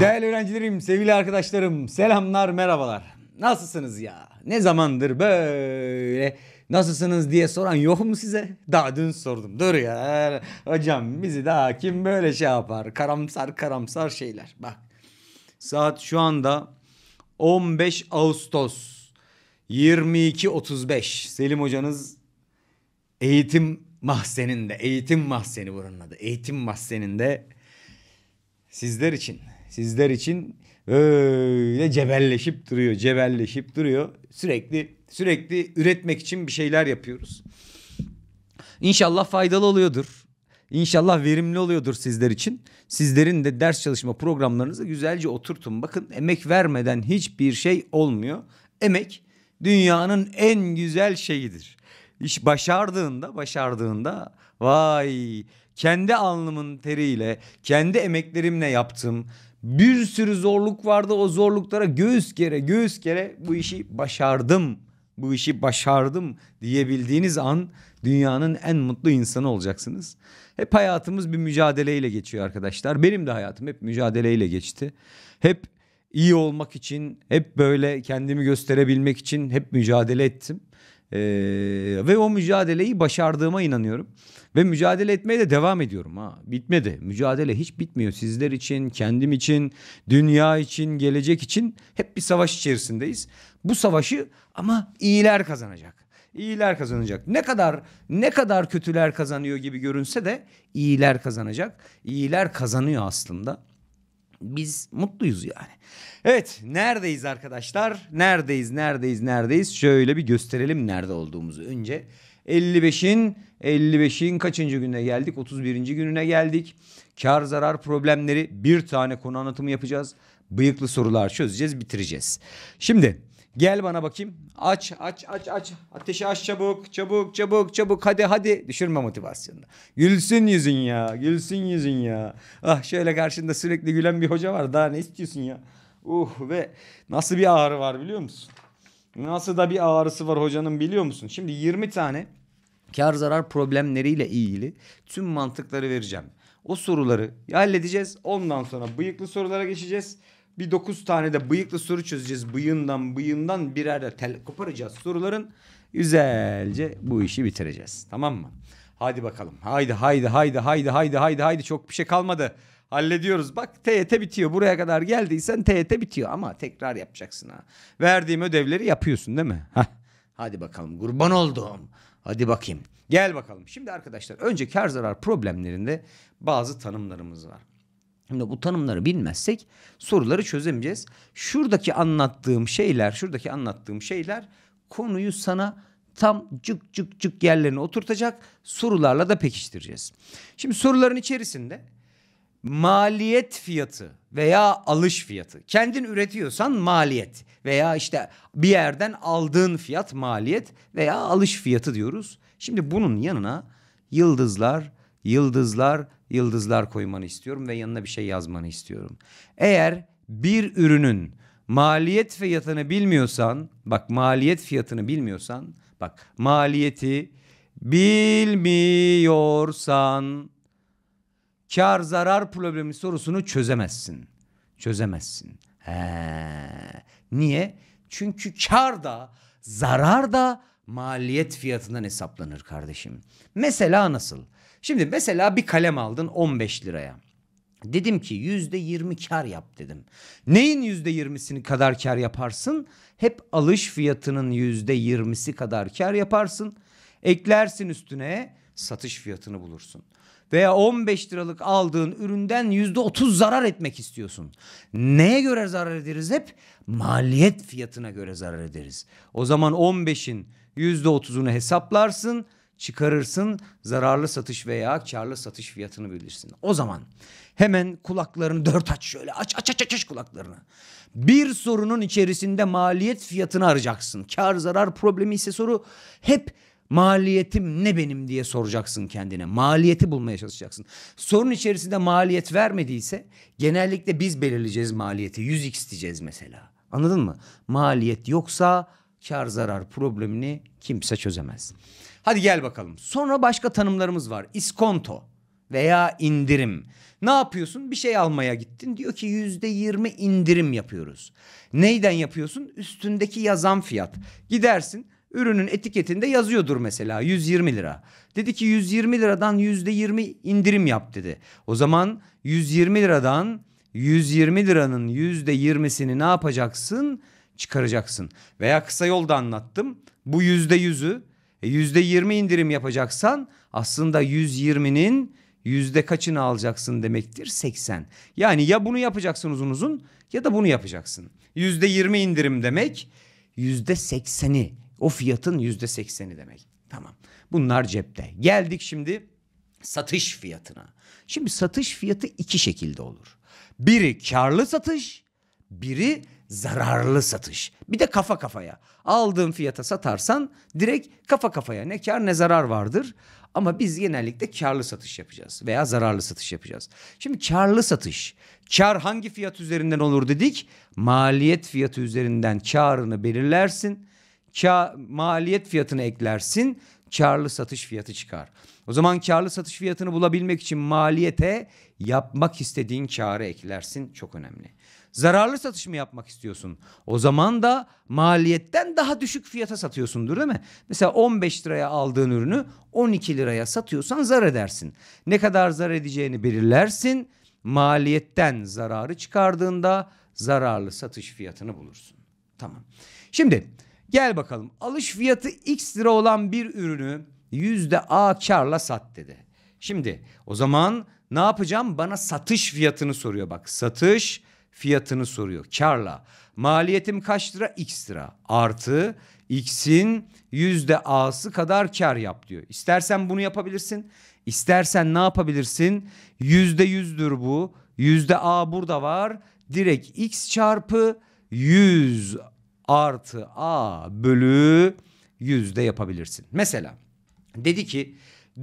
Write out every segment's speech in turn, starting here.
Değerli öğrencilerim, sevgili arkadaşlarım, selamlar, merhabalar. Nasılsınız ya? Ne zamandır böyle nasılsınız diye soran yok mu size? Daha dün sordum. Dur ya. Hocam bizi daha kim böyle şey yapar? Karamsar karamsar şeyler. Bak. Saat şu anda 15 Ağustos 22.35. Selim hocanız eğitim mahzeninde, eğitim mahzeni buranın adı. Eğitim mahzeninde sizler için sizler için öyle cebelleşip duruyor, cebelleşip duruyor. Sürekli sürekli üretmek için bir şeyler yapıyoruz. İnşallah faydalı oluyordur. İnşallah verimli oluyordur sizler için. Sizlerin de ders çalışma programlarınızı güzelce oturtun. Bakın emek vermeden hiçbir şey olmuyor. Emek dünyanın en güzel şeyidir. İş başardığında, başardığında vay kendi alnımın teriyle, kendi emeklerimle yaptım bir sürü zorluk vardı. O zorluklara göğüs kere göğüs kere bu işi başardım. Bu işi başardım diyebildiğiniz an dünyanın en mutlu insanı olacaksınız. Hep hayatımız bir mücadeleyle geçiyor arkadaşlar. Benim de hayatım hep mücadeleyle geçti. Hep iyi olmak için, hep böyle kendimi gösterebilmek için hep mücadele ettim. Ee, ve o mücadeleyi başardığıma inanıyorum. Ve mücadele etmeye de devam ediyorum ha. Bitmedi. Mücadele hiç bitmiyor. Sizler için, kendim için, dünya için, gelecek için hep bir savaş içerisindeyiz. Bu savaşı ama iyiler kazanacak. İyiler kazanacak. Ne kadar ne kadar kötüler kazanıyor gibi görünse de iyiler kazanacak. İyiler kazanıyor aslında. Biz mutluyuz yani. Evet neredeyiz arkadaşlar? Neredeyiz neredeyiz neredeyiz? Şöyle bir gösterelim nerede olduğumuzu önce. 55'in 55'in kaçıncı gününe geldik? 31. gününe geldik. Kar zarar problemleri bir tane konu anlatımı yapacağız. Bıyıklı sorular çözeceğiz, bitireceğiz. Şimdi gel bana bakayım. Aç, aç, aç, aç. Ateşi aç çabuk, çabuk, çabuk, çabuk. Hadi, hadi. Düşürme motivasyonunu. Gülsün yüzün ya, gülsün yüzün ya. Ah şöyle karşında sürekli gülen bir hoca var. Daha ne istiyorsun ya? Uh ve nasıl bir ağrı var biliyor musun? Nasıl da bir ağrısı var hocanın biliyor musun? Şimdi 20 tane kar zarar problemleriyle ilgili tüm mantıkları vereceğim. O soruları halledeceğiz. Ondan sonra bıyıklı sorulara geçeceğiz. Bir dokuz tane de bıyıklı soru çözeceğiz. Bıyığından bıyığından birer de tel koparacağız soruların. Güzelce bu işi bitireceğiz. Tamam mı? Hadi bakalım. Haydi haydi haydi haydi haydi haydi haydi çok bir şey kalmadı. Hallediyoruz. Bak TYT bitiyor. Buraya kadar geldiysen TYT bitiyor ama tekrar yapacaksın ha. Verdiğim ödevleri yapıyorsun değil mi? Hah. Hadi bakalım kurban oldum. Hadi bakayım. Gel bakalım. Şimdi arkadaşlar önce kar zarar problemlerinde bazı tanımlarımız var. Şimdi bu tanımları bilmezsek soruları çözemeyeceğiz. Şuradaki anlattığım şeyler, şuradaki anlattığım şeyler konuyu sana tam cık cık cık yerlerine oturtacak sorularla da pekiştireceğiz. Şimdi soruların içerisinde maliyet fiyatı veya alış fiyatı. Kendin üretiyorsan maliyet veya işte bir yerden aldığın fiyat maliyet veya alış fiyatı diyoruz. Şimdi bunun yanına yıldızlar, yıldızlar, yıldızlar koymanı istiyorum ve yanına bir şey yazmanı istiyorum. Eğer bir ürünün maliyet fiyatını bilmiyorsan, bak maliyet fiyatını bilmiyorsan, bak maliyeti bilmiyorsan kar zarar problemi sorusunu çözemezsin. Çözemezsin. He. Niye? Çünkü kar da zarar da maliyet fiyatından hesaplanır kardeşim. Mesela nasıl? Şimdi mesela bir kalem aldın 15 liraya. Dedim ki yüzde yirmi kar yap dedim. Neyin yüzde yirmisini kadar kar yaparsın? Hep alış fiyatının yüzde yirmisi kadar kar yaparsın. Eklersin üstüne satış fiyatını bulursun veya 15 liralık aldığın üründen %30 zarar etmek istiyorsun. Neye göre zarar ederiz hep? Maliyet fiyatına göre zarar ederiz. O zaman 15'in %30'unu hesaplarsın, çıkarırsın, zararlı satış veya karlı satış fiyatını bilirsin. O zaman hemen kulaklarını dört aç şöyle aç aç aç aç, aç kulaklarını. Bir sorunun içerisinde maliyet fiyatını arayacaksın. Kar zarar problemi ise soru hep Maliyetim ne benim diye soracaksın kendine. Maliyeti bulmaya çalışacaksın. Sorun içerisinde maliyet vermediyse genellikle biz belirleyeceğiz maliyeti. 100x diyeceğiz mesela. Anladın mı? Maliyet yoksa kar zarar problemini kimse çözemez. Hadi gel bakalım. Sonra başka tanımlarımız var. İskonto veya indirim. Ne yapıyorsun? Bir şey almaya gittin. Diyor ki yüzde yirmi indirim yapıyoruz. Neyden yapıyorsun? Üstündeki yazan fiyat. Gidersin Ürünün etiketinde yazıyordur mesela 120 lira. Dedi ki 120 liradan %20 indirim yap dedi. O zaman 120 liradan 120 liranın %20'sini ne yapacaksın? Çıkaracaksın. Veya kısa yolda anlattım. Bu %100'ü %20 e, indirim yapacaksan aslında 120'nin yüzde kaçını alacaksın demektir 80. Yani ya bunu yapacaksın uzun uzun ya da bunu yapacaksın. Yüzde 20 indirim demek yüzde 80'i o fiyatın yüzde sekseni demek. Tamam. Bunlar cepte. Geldik şimdi satış fiyatına. Şimdi satış fiyatı iki şekilde olur. Biri karlı satış, biri zararlı satış. Bir de kafa kafaya. Aldığın fiyata satarsan direkt kafa kafaya ne kar ne zarar vardır. Ama biz genellikle karlı satış yapacağız veya zararlı satış yapacağız. Şimdi karlı satış. Kar hangi fiyat üzerinden olur dedik? Maliyet fiyatı üzerinden karını belirlersin. Ka maliyet fiyatını eklersin karlı satış fiyatı çıkar. O zaman karlı satış fiyatını bulabilmek için maliyete yapmak istediğin karı eklersin çok önemli. Zararlı satış mı yapmak istiyorsun? O zaman da maliyetten daha düşük fiyata satıyorsundur değil mi? Mesela 15 liraya aldığın ürünü 12 liraya satıyorsan zar edersin. Ne kadar zar edeceğini belirlersin. Maliyetten zararı çıkardığında zararlı satış fiyatını bulursun. Tamam. Şimdi Gel bakalım alış fiyatı x lira olan bir ürünü yüzde a karla sat dedi. Şimdi o zaman ne yapacağım? Bana satış fiyatını soruyor bak. Satış fiyatını soruyor karla. Maliyetim kaç lira? X lira. Artı X'in yüzde A'sı kadar kar yap diyor. İstersen bunu yapabilirsin. İstersen ne yapabilirsin? Yüzde yüzdür bu. Yüzde A burada var. Direkt X çarpı 100 artı a bölü yüzde yapabilirsin. Mesela dedi ki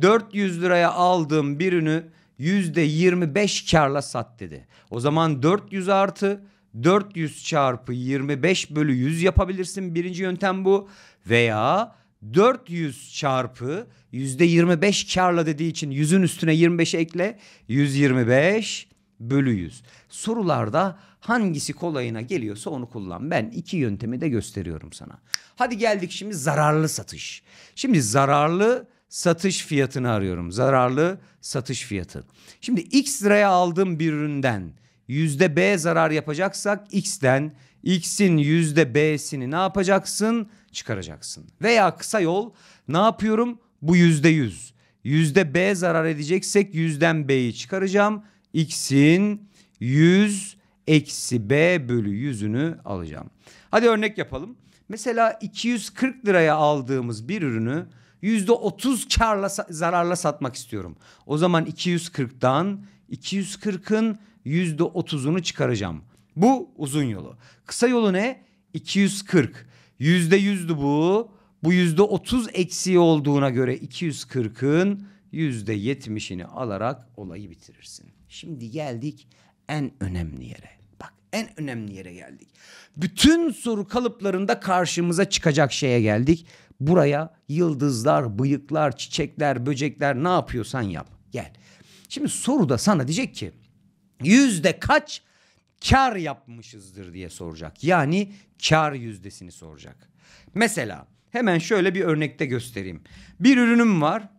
400 liraya aldığım birini yüzde 25 karla sat dedi. O zaman 400 artı 400 çarpı 25 bölü 100 yapabilirsin. Birinci yöntem bu. Veya 400 çarpı yüzde 25 karla dediği için yüzün üstüne 25 ekle. 125 bölü 100. Sorularda Hangisi kolayına geliyorsa onu kullan. Ben iki yöntemi de gösteriyorum sana. Hadi geldik şimdi zararlı satış. Şimdi zararlı satış fiyatını arıyorum. Zararlı satış fiyatı. Şimdi X liraya aldığım bir üründen yüzde B zarar yapacaksak X'den X'in yüzde B'sini ne yapacaksın? Çıkaracaksın. Veya kısa yol ne yapıyorum? Bu yüzde yüz. Yüzde B zarar edeceksek yüzden B'yi çıkaracağım. X'in yüz eksi b bölü yüzünü alacağım. Hadi örnek yapalım. Mesela 240 liraya aldığımız bir ürünü yüzde %30 karla zararla satmak istiyorum. O zaman 240'dan 240'ın yüzde %30'unu çıkaracağım. Bu uzun yolu. Kısa yolu ne? 240. Yüzde %100'dü bu. Bu yüzde %30 eksiği olduğuna göre 240'ın yüzde %70'ini alarak olayı bitirirsin. Şimdi geldik en önemli yere. Bak en önemli yere geldik. Bütün soru kalıplarında karşımıza çıkacak şeye geldik. Buraya yıldızlar, bıyıklar, çiçekler, böcekler ne yapıyorsan yap. Gel. Şimdi soru da sana diyecek ki yüzde kaç kar yapmışızdır diye soracak. Yani kar yüzdesini soracak. Mesela hemen şöyle bir örnekte göstereyim. Bir ürünüm var.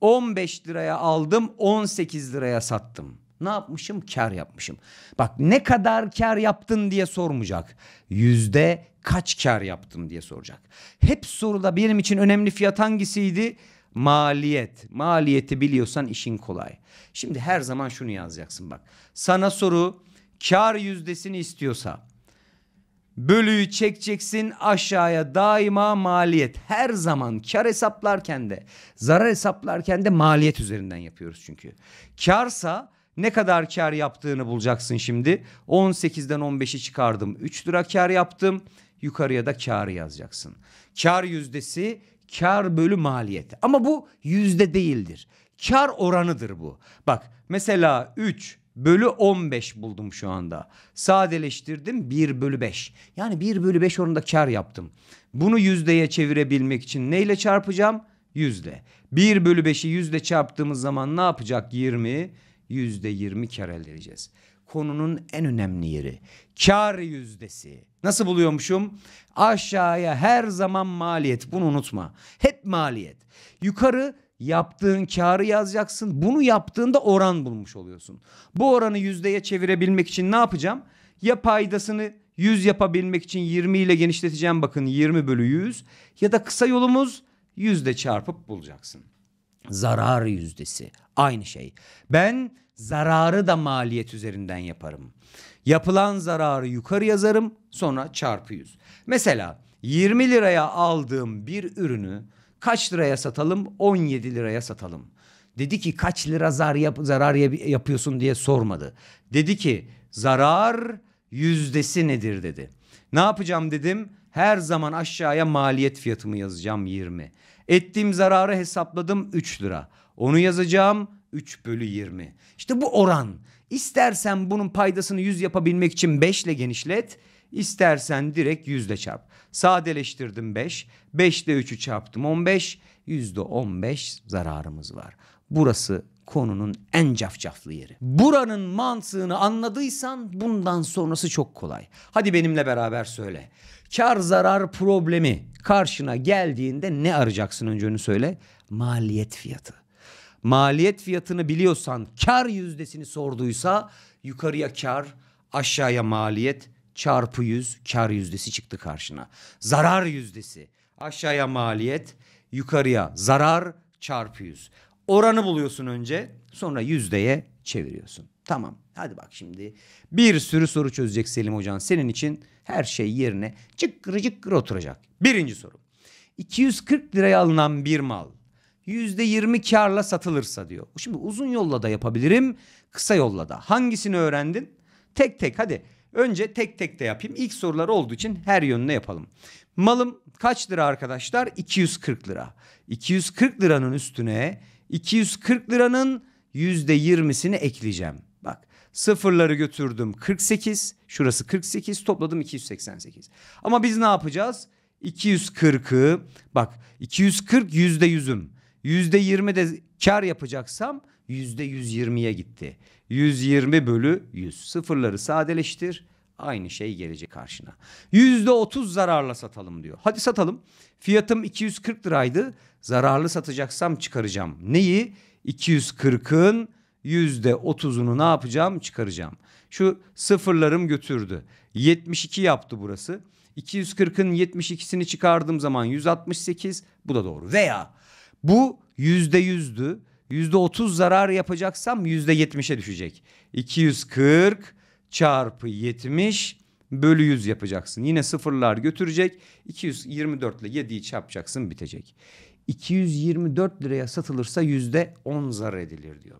15 liraya aldım 18 liraya sattım. Ne yapmışım? Kar yapmışım. Bak ne kadar kar yaptın diye sormayacak. Yüzde kaç kar yaptım diye soracak. Hep soruda benim için önemli fiyat hangisiydi? Maliyet. Maliyeti biliyorsan işin kolay. Şimdi her zaman şunu yazacaksın bak. Sana soru kar yüzdesini istiyorsa bölüyü çekeceksin aşağıya daima maliyet. Her zaman kar hesaplarken de zarar hesaplarken de maliyet üzerinden yapıyoruz çünkü. Karsa ne kadar kar yaptığını bulacaksın şimdi. 18'den 15'i çıkardım. 3 lira kar yaptım. Yukarıya da karı yazacaksın. Kar yüzdesi kar bölü maliyet. Ama bu yüzde değildir. Kar oranıdır bu. Bak mesela 3 bölü 15 buldum şu anda. Sadeleştirdim 1 bölü 5. Yani 1 bölü 5 oranında kar yaptım. Bunu yüzdeye çevirebilmek için neyle çarpacağım? Yüzde. 1 bölü 5'i yüzde çarptığımız zaman ne yapacak? 20 yüzde yirmi kar elde edeceğiz. Konunun en önemli yeri kar yüzdesi. Nasıl buluyormuşum? Aşağıya her zaman maliyet bunu unutma. Hep maliyet. Yukarı yaptığın karı yazacaksın. Bunu yaptığında oran bulmuş oluyorsun. Bu oranı yüzdeye çevirebilmek için ne yapacağım? Ya paydasını 100 yapabilmek için 20 ile genişleteceğim bakın 20 bölü 100 ya da kısa yolumuz yüzde çarpıp bulacaksın. Zarar yüzdesi aynı şey. Ben zararı da maliyet üzerinden yaparım. Yapılan zararı yukarı yazarım sonra çarpı yüz. Mesela 20 liraya aldığım bir ürünü kaç liraya satalım 17 liraya satalım. Dedi ki kaç lira zar yap zarar yap yapıyorsun diye sormadı. Dedi ki zarar yüzdesi nedir dedi. Ne yapacağım dedim her zaman aşağıya maliyet fiyatımı yazacağım 20. Ettiğim zararı hesapladım 3 lira. Onu yazacağım 3 bölü 20. İşte bu oran. İstersen bunun paydasını 100 yapabilmek için 5 ile genişlet. İstersen direkt 100 ile çarp. Sadeleştirdim 5. 5 ile 3'ü çarptım 15. Yüzde 15 zararımız var. Burası konunun en cafcaflı yeri. Buranın mantığını anladıysan bundan sonrası çok kolay. Hadi benimle beraber söyle. Kar zarar problemi karşına geldiğinde ne arayacaksın önce onu söyle. Maliyet fiyatı. Maliyet fiyatını biliyorsan kar yüzdesini sorduysa yukarıya kar aşağıya maliyet çarpı yüz kar yüzdesi çıktı karşına. Zarar yüzdesi aşağıya maliyet yukarıya zarar çarpı yüz. Oranı buluyorsun önce sonra yüzdeye çeviriyorsun. Tamam hadi bak şimdi bir sürü soru çözecek Selim Hocan senin için her şey yerine cıkkırı cıkkırı oturacak. Birinci soru 240 liraya alınan bir mal %20 karla satılırsa diyor. Şimdi uzun yolla da yapabilirim kısa yolla da hangisini öğrendin? Tek tek hadi önce tek tek de yapayım ilk sorular olduğu için her yönüne yapalım. Malım kaç lira arkadaşlar? 240 lira. 240 liranın üstüne 240 liranın yüzde yirmisini ekleyeceğim. Bak sıfırları götürdüm 48 şurası 48 topladım 288. Ama biz ne yapacağız? 240'ı bak 240 yüzde yüzüm. Yüzde yirmi de kar yapacaksam yüzde 120'ye gitti. 120 bölü 100 sıfırları sadeleştir aynı şey gelecek karşına. Yüzde otuz zararla satalım diyor. Hadi satalım. Fiyatım 240 liraydı. Zararlı satacaksam çıkaracağım. Neyi? 240'ın %30'unu ne yapacağım? Çıkaracağım. Şu sıfırlarım götürdü. 72 yaptı burası. 240'ın 72'sini çıkardığım zaman 168 bu da doğru. Veya bu %100'dü. %30 zarar yapacaksam %70'e düşecek. 240 çarpı 70 bölü 100 yapacaksın. Yine sıfırlar götürecek. 224 ile 7'yi çarpacaksın bitecek. 224 liraya satılırsa yüzde 10 zarar edilir diyor.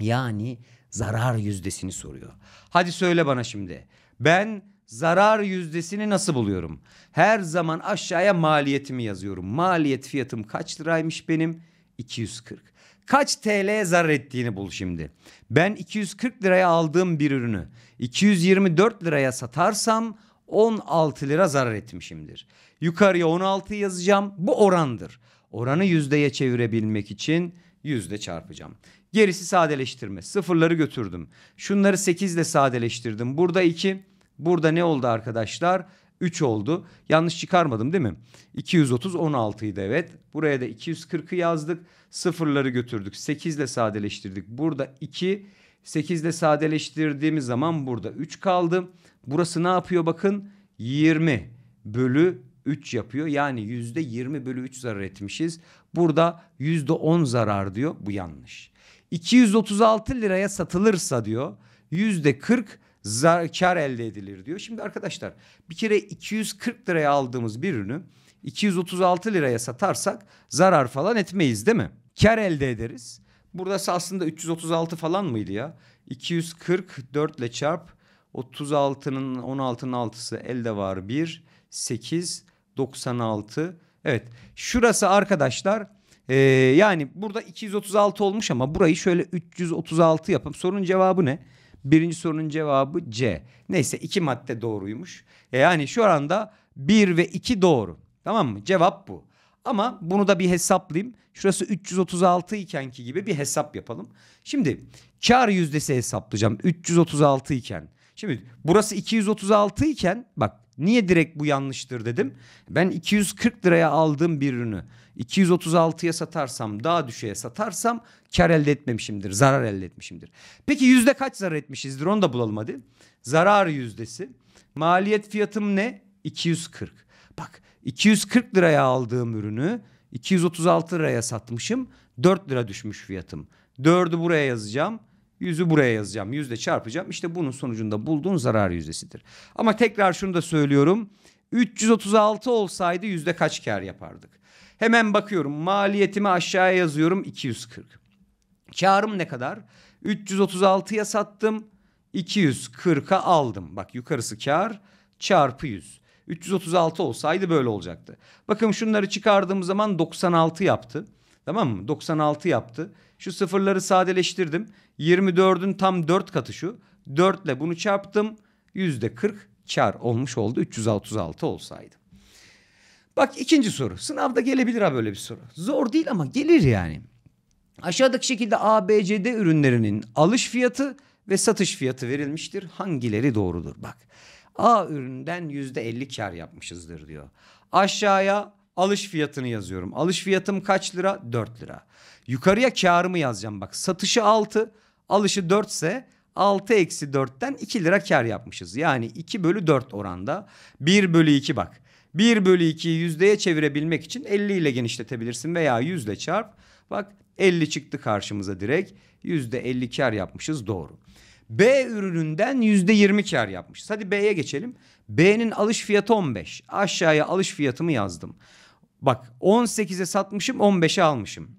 Yani zarar yüzdesini soruyor. Hadi söyle bana şimdi. Ben zarar yüzdesini nasıl buluyorum? Her zaman aşağıya maliyetimi yazıyorum. Maliyet fiyatım kaç liraymış benim? 240. Kaç TL zarar ettiğini bul şimdi. Ben 240 liraya aldığım bir ürünü 224 liraya satarsam 16 lira zarar etmişimdir. Yukarıya 16 yazacağım. Bu orandır. Oranı yüzdeye çevirebilmek için yüzde çarpacağım. Gerisi sadeleştirme. Sıfırları götürdüm. Şunları 8 ile sadeleştirdim. Burada 2. Burada ne oldu arkadaşlar? 3 oldu. Yanlış çıkarmadım değil mi? 230 16 evet. Buraya da 240'ı yazdık. Sıfırları götürdük. 8 ile sadeleştirdik. Burada 2. 8 ile sadeleştirdiğimiz zaman burada 3 kaldı. Burası ne yapıyor bakın? 20 bölü 3 yapıyor. Yani yüzde 20 bölü 3 zarar etmişiz. Burada yüzde 10 zarar diyor. Bu yanlış. 236 liraya satılırsa diyor yüzde 40 zar kar elde edilir diyor. Şimdi arkadaşlar bir kere 240 liraya aldığımız bir ürünü 236 liraya satarsak zarar falan etmeyiz değil mi? Kar elde ederiz. Burası aslında 336 falan mıydı ya? 244 ile çarp 36'nın 16'nın 6'sı elde var 1 8 96. Evet şurası arkadaşlar e, yani burada 236 olmuş ama burayı şöyle 336 yapalım. Sorunun cevabı ne? Birinci sorunun cevabı C. Neyse iki madde doğruymuş. E, yani şu anda 1 ve 2 doğru. Tamam mı? Cevap bu. Ama bunu da bir hesaplayayım. Şurası 336 ikenki gibi bir hesap yapalım. Şimdi kar yüzdesi hesaplayacağım 336 iken. Şimdi burası 236 iken bak Niye direkt bu yanlıştır dedim. Ben 240 liraya aldığım bir ürünü 236'ya satarsam daha düşeye satarsam kar elde etmemişimdir. Zarar elde etmişimdir. Peki yüzde kaç zarar etmişizdir onu da bulalım hadi. Zarar yüzdesi. Maliyet fiyatım ne? 240. Bak 240 liraya aldığım ürünü 236 liraya satmışım. 4 lira düşmüş fiyatım. 4'ü buraya yazacağım. Yüzü buraya yazacağım. Yüzde çarpacağım. İşte bunun sonucunda bulduğun zarar yüzdesidir. Ama tekrar şunu da söylüyorum. 336 olsaydı yüzde kaç kar yapardık? Hemen bakıyorum. Maliyetimi aşağıya yazıyorum. 240. Karım ne kadar? 336'ya sattım. 240'a aldım. Bak yukarısı kar çarpı 100. 336 olsaydı böyle olacaktı. Bakın şunları çıkardığımız zaman 96 yaptı. Tamam mı? 96 yaptı. Şu sıfırları sadeleştirdim. 24'ün tam 4 katı şu. 4 ile bunu çarptım. %40 çar olmuş oldu 366 olsaydı. Bak ikinci soru. Sınavda gelebilir ha böyle bir soru. Zor değil ama gelir yani. Aşağıdaki şekilde ABCD ürünlerinin alış fiyatı ve satış fiyatı verilmiştir. Hangileri doğrudur? Bak. A üründen yüzde %50 kar yapmışızdır diyor. Aşağıya Alış fiyatını yazıyorum. Alış fiyatım kaç lira? 4 lira. Yukarıya karımı yazacağım bak. Satışı 6, alışı 4 ise 6 eksi 4'ten 2 lira kar yapmışız. Yani 2 bölü 4 oranda. 1 bölü 2 bak. 1 bölü 2'yi yüzdeye çevirebilmek için 50 ile genişletebilirsin veya 100 ile çarp. Bak 50 çıktı karşımıza direkt. Yüzde 50 kar yapmışız doğru. B ürününden yüzde 20 kar yapmışız. Hadi B'ye geçelim. B'nin alış fiyatı 15. Aşağıya alış fiyatımı yazdım. Bak 18'e satmışım 15'e almışım.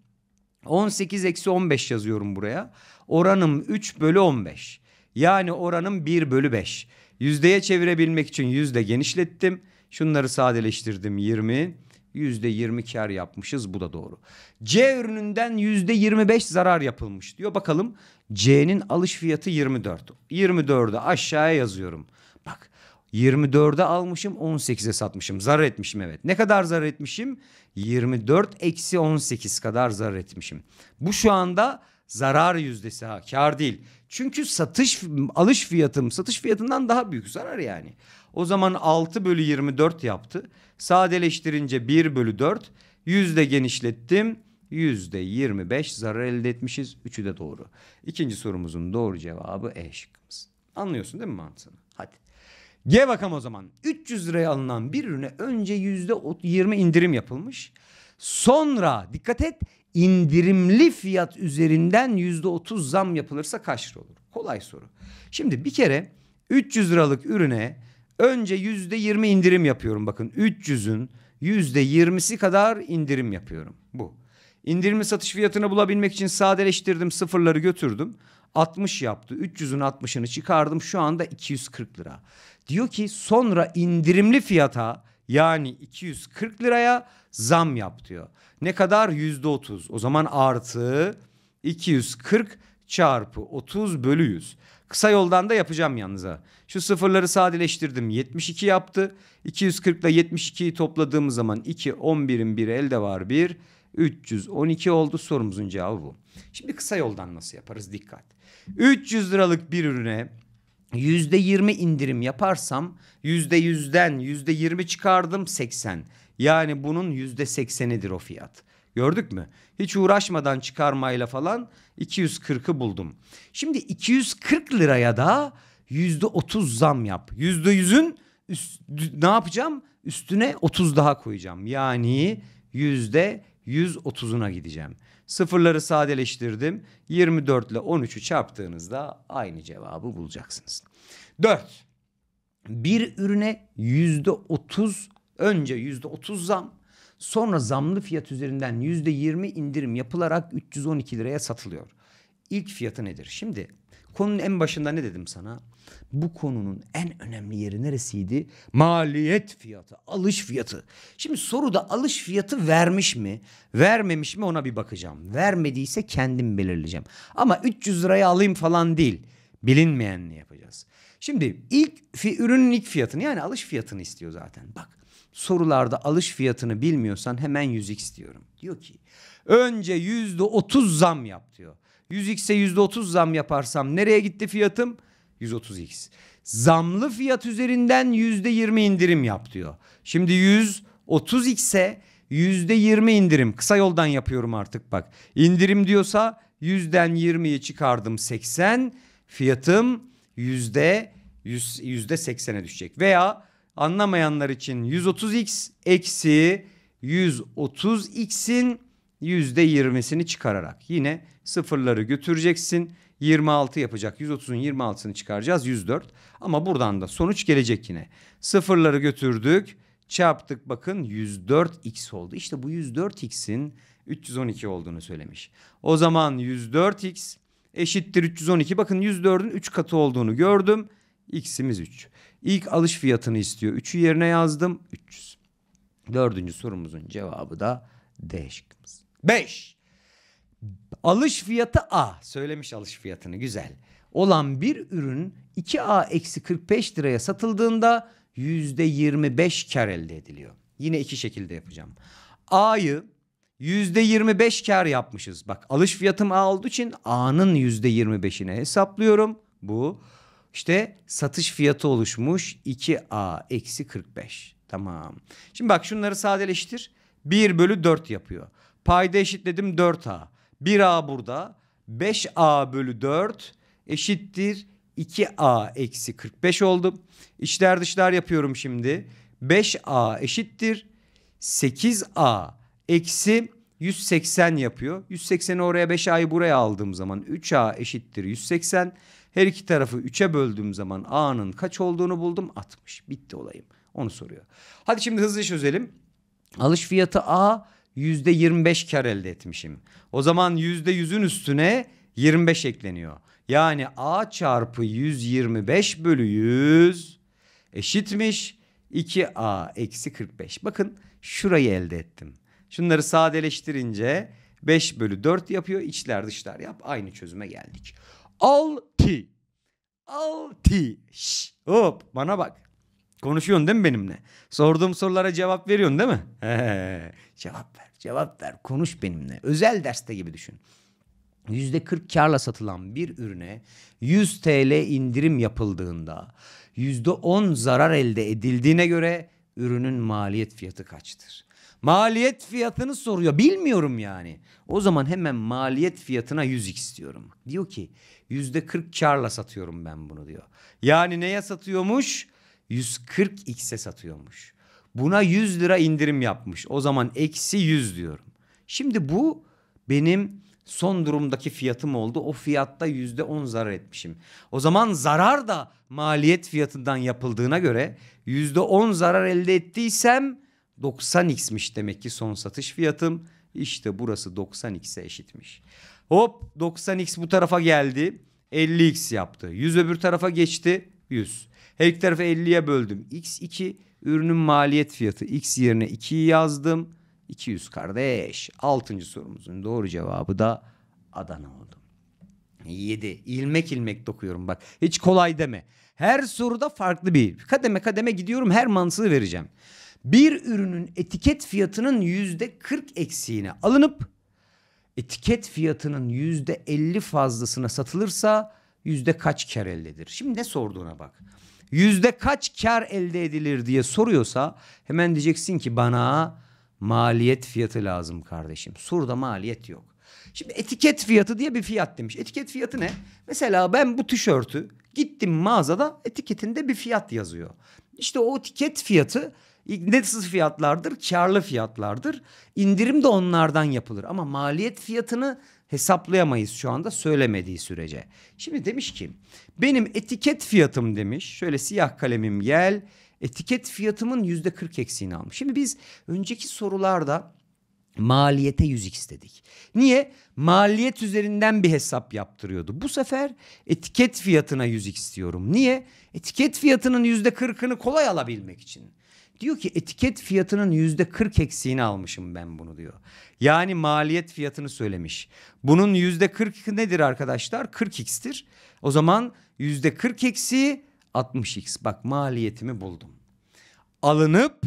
18 eksi 15 yazıyorum buraya. Oranım 3 bölü 15. Yani oranım 1 bölü 5. Yüzdeye çevirebilmek için yüzde genişlettim. Şunları sadeleştirdim 20. Yüzde 20 kar yapmışız bu da doğru. C ürününden yüzde 25 zarar yapılmış diyor. Bakalım C'nin alış fiyatı 24. 24'ü aşağıya yazıyorum. 24'e almışım 18'e satmışım. Zarar etmişim evet. Ne kadar zarar etmişim? 24 eksi 18 kadar zarar etmişim. Bu şu anda zarar yüzdesi ha kar değil. Çünkü satış alış fiyatım satış fiyatından daha büyük zarar yani. O zaman 6 bölü 24 yaptı. Sadeleştirince 1 bölü 4 yüzde genişlettim. Yüzde 25 zarar elde etmişiz. Üçü de doğru. İkinci sorumuzun doğru cevabı E şıkkımız. Anlıyorsun değil mi mantığını? Gel bakalım o zaman. 300 liraya alınan bir ürüne önce %20 indirim yapılmış. Sonra dikkat et indirimli fiyat üzerinden %30 zam yapılırsa kaç lira olur? Kolay soru. Şimdi bir kere 300 liralık ürüne önce %20 indirim yapıyorum. Bakın 300'ün %20'si kadar indirim yapıyorum. Bu. İndirimli satış fiyatını bulabilmek için sadeleştirdim, sıfırları götürdüm. 60 yaptı. 300'ün 60'ını çıkardım. Şu anda 240 lira. Diyor ki sonra indirimli fiyata yani 240 liraya zam yap diyor. Ne kadar? %30. O zaman artı 240 çarpı 30 bölü 100. Kısa yoldan da yapacağım yalnız ha. Şu sıfırları sadeleştirdim. 72 yaptı. 240 ile 72'yi topladığımız zaman 2, 11'in 1'i elde var 1. 312 oldu. Sorumuzun cevabı bu. Şimdi kısa yoldan nasıl yaparız? Dikkat. 300 liralık bir ürüne yüzde %20 indirim yaparsam yüzde yüzden yüzde %20 çıkardım 80. Yani bunun yüzde %80'idir o fiyat. Gördük mü? Hiç uğraşmadan çıkarmayla falan 240'ı buldum. Şimdi 240 liraya da yüzde %30 zam yap. yüzde yüzün ne yapacağım? Üstüne 30 daha koyacağım. Yani yüzde %130'una gideceğim. Sıfırları sadeleştirdim. 24 ile 13'ü çarptığınızda aynı cevabı bulacaksınız. 4. Bir ürüne yüzde %30 önce yüzde %30 zam sonra zamlı fiyat üzerinden yüzde %20 indirim yapılarak 312 liraya satılıyor ilk fiyatı nedir? Şimdi konunun en başında ne dedim sana? Bu konunun en önemli yeri neresiydi? Maliyet fiyatı, alış fiyatı. Şimdi soruda alış fiyatı vermiş mi, vermemiş mi ona bir bakacağım. Vermediyse kendim belirleyeceğim. Ama 300 liraya alayım falan değil. Bilinmeyenli yapacağız. Şimdi ilk fi, ürünün ilk fiyatını yani alış fiyatını istiyor zaten. Bak sorularda alış fiyatını bilmiyorsan hemen 100x diyorum. Diyor ki önce %30 zam yap diyor. 100x'e %30 zam yaparsam nereye gitti fiyatım? 130x. Zamlı fiyat üzerinden %20 indirim yap diyor. Şimdi 130x'e %20 indirim. Kısa yoldan yapıyorum artık bak. İndirim diyorsa 100'den 20'yi çıkardım 80. Fiyatım yüzde %80'e düşecek. Veya anlamayanlar için 130x eksi 130x'in yüzde yirmisini çıkararak yine sıfırları götüreceksin. 26 yapacak. 130'un 26'sını çıkaracağız. 104. Ama buradan da sonuç gelecek yine. Sıfırları götürdük. Çarptık bakın 104x oldu. İşte bu 104x'in 312 olduğunu söylemiş. O zaman 104x eşittir 312. Bakın 104'ün 3 katı olduğunu gördüm. X'imiz 3. İlk alış fiyatını istiyor. 3'ü yerine yazdım. 300. Dördüncü sorumuzun cevabı da D şıkkımız. 5. Alış fiyatı A. Söylemiş alış fiyatını güzel. Olan bir ürün 2A eksi 45 liraya satıldığında %25 kar elde ediliyor. Yine iki şekilde yapacağım. A'yı %25 kar yapmışız. Bak alış fiyatım A olduğu için A'nın %25'ine hesaplıyorum. Bu işte satış fiyatı oluşmuş 2A eksi 45. Tamam. Şimdi bak şunları sadeleştir. 1 bölü 4 yapıyor. Payda eşitledim 4A. 1A burada. 5A bölü 4 eşittir 2A eksi 45 oldu. İçler dışlar yapıyorum şimdi. 5A eşittir 8A eksi 180 yapıyor. 180'i oraya 5A'yı buraya aldığım zaman 3A eşittir 180. Her iki tarafı 3'e böldüğüm zaman A'nın kaç olduğunu buldum 60. Bitti olayım. Onu soruyor. Hadi şimdi hızlı çözelim. Alış fiyatı A yüzde %25 kar elde etmişim. O zaman yüzde %100'ün üstüne 25 ekleniyor. Yani A çarpı 125 bölü 100 eşitmiş 2A eksi 45. Bakın şurayı elde ettim. Şunları sadeleştirince 5 bölü 4 yapıyor. İçler dışlar yap. Aynı çözüme geldik. Al 6. al Şş, hop bana bak. Konuşuyorsun değil mi benimle? Sorduğum sorulara cevap veriyorsun değil mi? cevap ver. Cevap ver, konuş benimle. Özel derste gibi düşün. %40 karla satılan bir ürüne 100 TL indirim yapıldığında %10 zarar elde edildiğine göre ürünün maliyet fiyatı kaçtır? Maliyet fiyatını soruyor. Bilmiyorum yani. O zaman hemen maliyet fiyatına 100x istiyorum. Diyor ki %40 karla satıyorum ben bunu diyor. Yani neye satıyormuş? 140x'e satıyormuş. Buna 100 lira indirim yapmış. O zaman eksi 100 diyorum. Şimdi bu benim son durumdaki fiyatım oldu. O fiyatta yüzde on zarar etmişim. O zaman zarar da maliyet fiyatından yapıldığına göre yüzde on zarar elde ettiysem 90x'miş demek ki son satış fiyatım. İşte burası 90x'e eşitmiş. Hop 90x bu tarafa geldi. 50x yaptı. 100 öbür tarafa geçti. 100. Her iki tarafı 50'ye böldüm. X2 ürünün maliyet fiyatı. X yerine 2'yi yazdım. 200 kardeş. Altıncı sorumuzun doğru cevabı da Adana oldu. 7. İlmek ilmek dokuyorum bak. Hiç kolay deme. Her soruda farklı bir kademe kademe gidiyorum her mantığı vereceğim. Bir ürünün etiket fiyatının yüzde 40 eksiğine alınıp etiket fiyatının yüzde 50 fazlasına satılırsa yüzde kaç kar elledir? Şimdi ne sorduğuna bak yüzde kaç kar elde edilir diye soruyorsa hemen diyeceksin ki bana maliyet fiyatı lazım kardeşim. Surda maliyet yok. Şimdi etiket fiyatı diye bir fiyat demiş. Etiket fiyatı ne? Mesela ben bu tişörtü gittim mağazada etiketinde bir fiyat yazıyor. İşte o etiket fiyatı indeksiz fiyatlardır, karlı fiyatlardır. İndirim de onlardan yapılır ama maliyet fiyatını hesaplayamayız şu anda söylemediği sürece. Şimdi demiş ki benim etiket fiyatım demiş. Şöyle siyah kalemim gel etiket fiyatımın yüzde 40 eksiğini almış. Şimdi biz önceki sorularda maliyete 100x dedik. Niye? Maliyet üzerinden bir hesap yaptırıyordu. Bu sefer etiket fiyatına 100x diyorum. Niye? Etiket fiyatının yüzde 40'ını kolay alabilmek için. Diyor ki etiket fiyatının yüzde 40 eksiğini almışım ben bunu diyor. Yani maliyet fiyatını söylemiş. Bunun yüzde 40 nedir arkadaşlar? 40x'tir. O zaman yüzde 40 eksiği 60x. Bak maliyetimi buldum. Alınıp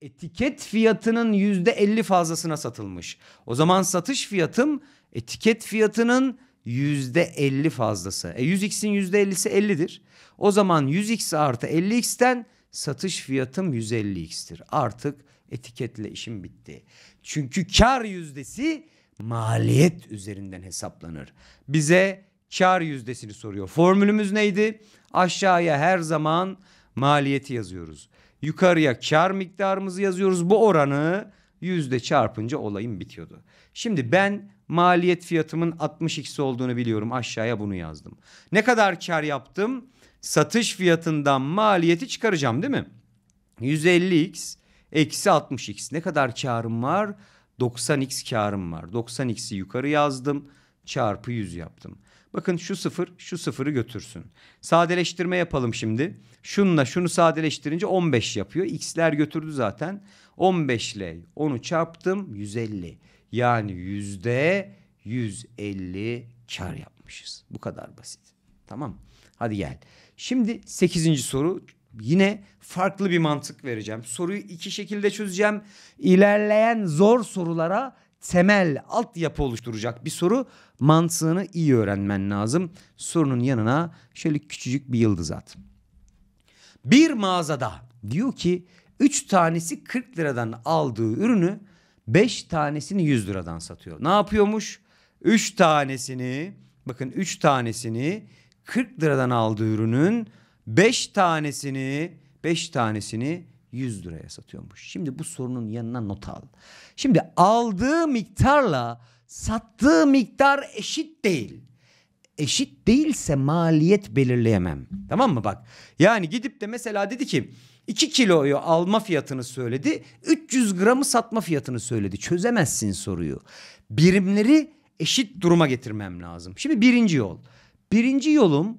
etiket fiyatının yüzde 50 fazlasına satılmış. O zaman satış fiyatım etiket fiyatının yüzde 50 fazlası. E 100x'in yüzde 50'si 50'dir. O zaman 100x artı 50x'ten satış fiyatım 150x'tir. Artık etiketle işim bitti. Çünkü kar yüzdesi maliyet üzerinden hesaplanır. Bize kar yüzdesini soruyor. Formülümüz neydi? Aşağıya her zaman maliyeti yazıyoruz. Yukarıya kar miktarımızı yazıyoruz. Bu oranı yüzde çarpınca olayım bitiyordu. Şimdi ben maliyet fiyatımın 60x olduğunu biliyorum. Aşağıya bunu yazdım. Ne kadar kar yaptım? satış fiyatından maliyeti çıkaracağım değil mi? 150x eksi 60x ne kadar karım var? 90x karım var. 90x'i yukarı yazdım çarpı 100 yaptım. Bakın şu sıfır şu sıfırı götürsün. Sadeleştirme yapalım şimdi. Şununla şunu sadeleştirince 15 yapıyor. X'ler götürdü zaten. 15 ile 10'u çarptım 150. Yani yüzde 150 kar yapmışız. Bu kadar basit. Tamam Hadi gel. Şimdi 8. soru yine farklı bir mantık vereceğim. Soruyu iki şekilde çözeceğim. İlerleyen zor sorulara temel altyapı oluşturacak bir soru. Mantığını iyi öğrenmen lazım. Sorunun yanına şöyle küçücük bir yıldız at. Bir mağazada diyor ki 3 tanesi 40 liradan aldığı ürünü 5 tanesini 100 liradan satıyor. Ne yapıyormuş? 3 tanesini bakın 3 tanesini 40 liradan aldığı ürünün 5 tanesini 5 tanesini 100 liraya satıyormuş. Şimdi bu sorunun yanına not al. Şimdi aldığı miktarla sattığı miktar eşit değil. Eşit değilse maliyet belirleyemem. Tamam mı bak? Yani gidip de mesela dedi ki 2 kiloyu alma fiyatını söyledi. 300 gramı satma fiyatını söyledi. Çözemezsin soruyu. Birimleri eşit duruma getirmem lazım. Şimdi birinci yol. Birinci yolum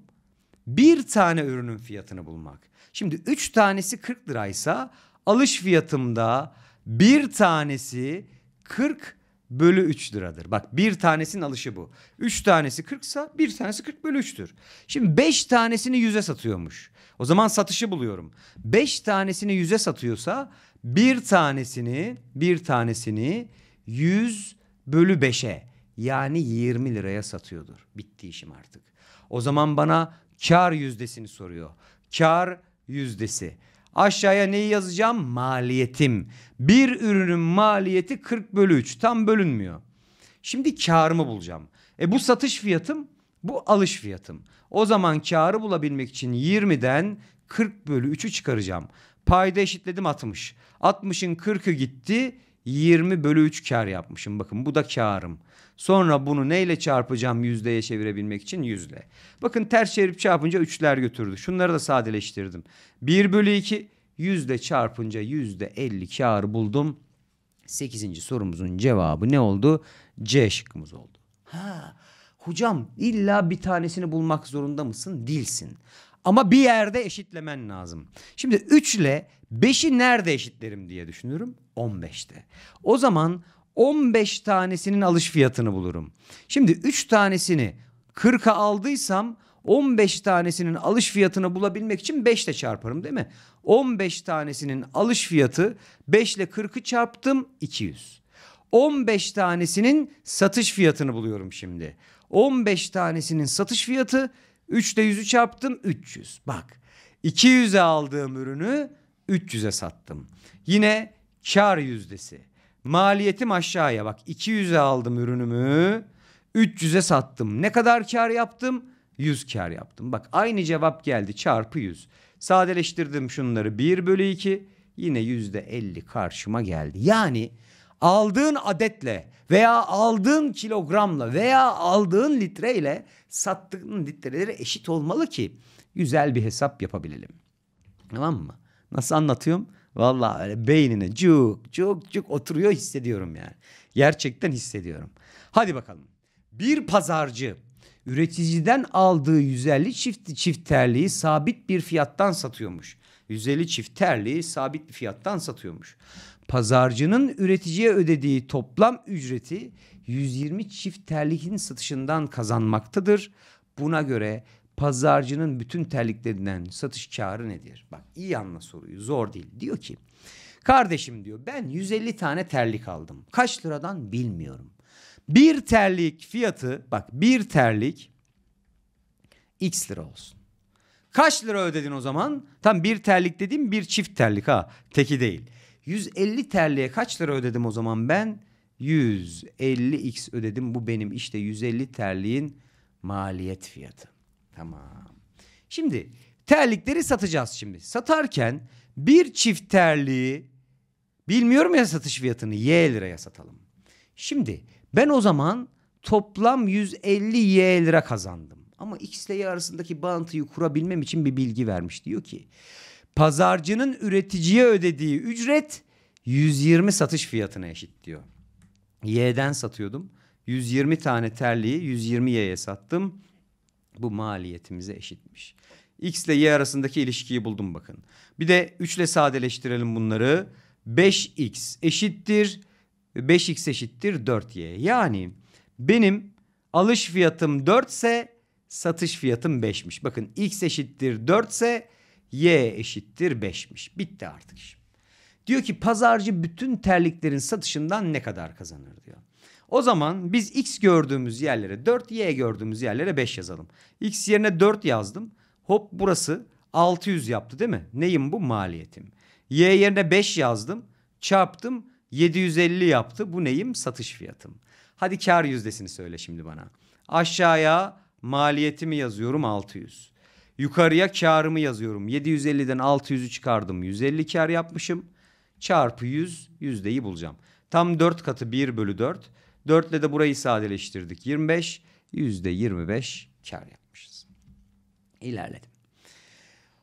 bir tane ürünün fiyatını bulmak. Şimdi üç tanesi 40 liraysa alış fiyatımda bir tanesi 40 bölü 3 liradır. Bak bir tanesinin alışı bu. 3 tanesi 40 ise bir tanesi 40 bölü 3'tür. Şimdi 5 tanesini 100'e satıyormuş. O zaman satışı buluyorum. 5 tanesini 100'e satıyorsa bir tanesini bir tanesini 100 bölü 5'e yani 20 liraya satıyordur. Bitti işim artık. O zaman bana kar yüzdesini soruyor. Kar yüzdesi. Aşağıya neyi yazacağım? Maliyetim. Bir ürünün maliyeti 40 bölü 3. Tam bölünmüyor. Şimdi karımı bulacağım. E bu satış fiyatım, bu alış fiyatım. O zaman karı bulabilmek için 20'den 40 bölü 3'ü çıkaracağım. Payda eşitledim 60. 60'ın 40'ı gitti. 20 bölü 3 kar yapmışım. Bakın bu da karım. Sonra bunu neyle çarpacağım yüzdeye çevirebilmek için yüzle. Bakın ters çevirip çarpınca üçler götürdü. Şunları da sadeleştirdim. 1 bölü 2 yüzde çarpınca yüzde 50 kar buldum. 8. sorumuzun cevabı ne oldu? C şıkkımız oldu. Ha, hocam illa bir tanesini bulmak zorunda mısın? Dilsin. Ama bir yerde eşitlemen lazım. Şimdi 3 ile 5'i nerede eşitlerim diye düşünüyorum. 15'te. O zaman 15 tanesinin alış fiyatını bulurum. Şimdi 3 tanesini 40'a aldıysam 15 tanesinin alış fiyatını bulabilmek için 5 ile çarparım değil mi? 15 tanesinin alış fiyatı 5 ile 40'ı çarptım 200. 15 tanesinin satış fiyatını buluyorum şimdi. 15 tanesinin satış fiyatı 3 ile 100'ü çarptım 300. Bak 200'e aldığım ürünü 300'e sattım. Yine kar yüzdesi. Maliyetim aşağıya bak. 200'e aldım ürünümü. 300'e sattım. Ne kadar kar yaptım? 100 kar yaptım. Bak aynı cevap geldi çarpı 100. Sadeleştirdim şunları 1 bölü 2 yine yüzde 50 karşıma geldi. Yani aldığın adetle veya aldığın kilogramla veya aldığın litreyle sattığın litrelere eşit olmalı ki güzel bir hesap yapabilelim. Tamam mı? Nasıl anlatıyorum? Valla öyle beynine cuk cuk cuk oturuyor hissediyorum yani. Gerçekten hissediyorum. Hadi bakalım. Bir pazarcı üreticiden aldığı 150 çift, çift terliği sabit bir fiyattan satıyormuş. 150 çift terliği sabit bir fiyattan satıyormuş. Pazarcının üreticiye ödediği toplam ücreti 120 çift terliğin satışından kazanmaktadır. Buna göre pazarcının bütün terliklerinden satış karı nedir? Bak iyi anla soruyu zor değil. Diyor ki kardeşim diyor ben 150 tane terlik aldım. Kaç liradan bilmiyorum. Bir terlik fiyatı bak bir terlik x lira olsun. Kaç lira ödedin o zaman? Tam bir terlik dediğim bir çift terlik ha. Teki değil. 150 terliğe kaç lira ödedim o zaman ben? 150x ödedim. Bu benim işte 150 terliğin maliyet fiyatı. Tamam. Şimdi terlikleri satacağız şimdi. Satarken bir çift terliği bilmiyorum ya satış fiyatını Y liraya satalım. Şimdi ben o zaman toplam 150 Y lira kazandım. Ama X ile Y arasındaki bağıntıyı kurabilmem için bir bilgi vermiş. Diyor ki pazarcının üreticiye ödediği ücret 120 satış fiyatına eşit diyor. Y'den satıyordum. 120 tane terliği 120 Y'ye sattım. Bu maliyetimize eşitmiş. X ile Y arasındaki ilişkiyi buldum bakın. Bir de 3 ile sadeleştirelim bunları. 5X eşittir 5X eşittir 4Y. Yani benim alış fiyatım 4 ise satış fiyatım 5'miş. Bakın X eşittir 4 ise Y eşittir 5'miş. Bitti artık şimdi. Diyor ki pazarcı bütün terliklerin satışından ne kadar kazanır diyor. O zaman biz x gördüğümüz yerlere 4, y gördüğümüz yerlere 5 yazalım. x yerine 4 yazdım. Hop burası 600 yaptı değil mi? Neyim bu? Maliyetim. y yerine 5 yazdım. Çarptım 750 yaptı. Bu neyim? Satış fiyatım. Hadi kar yüzdesini söyle şimdi bana. Aşağıya maliyetimi yazıyorum 600. Yukarıya karımı yazıyorum. 750'den 600'ü çıkardım. 150 kar yapmışım çarpı 100 yüzdeyi bulacağım. Tam 4 katı 1 bölü 4. 4 ile de burayı sadeleştirdik. 25 yüzde 25 kar yapmışız. İlerledim.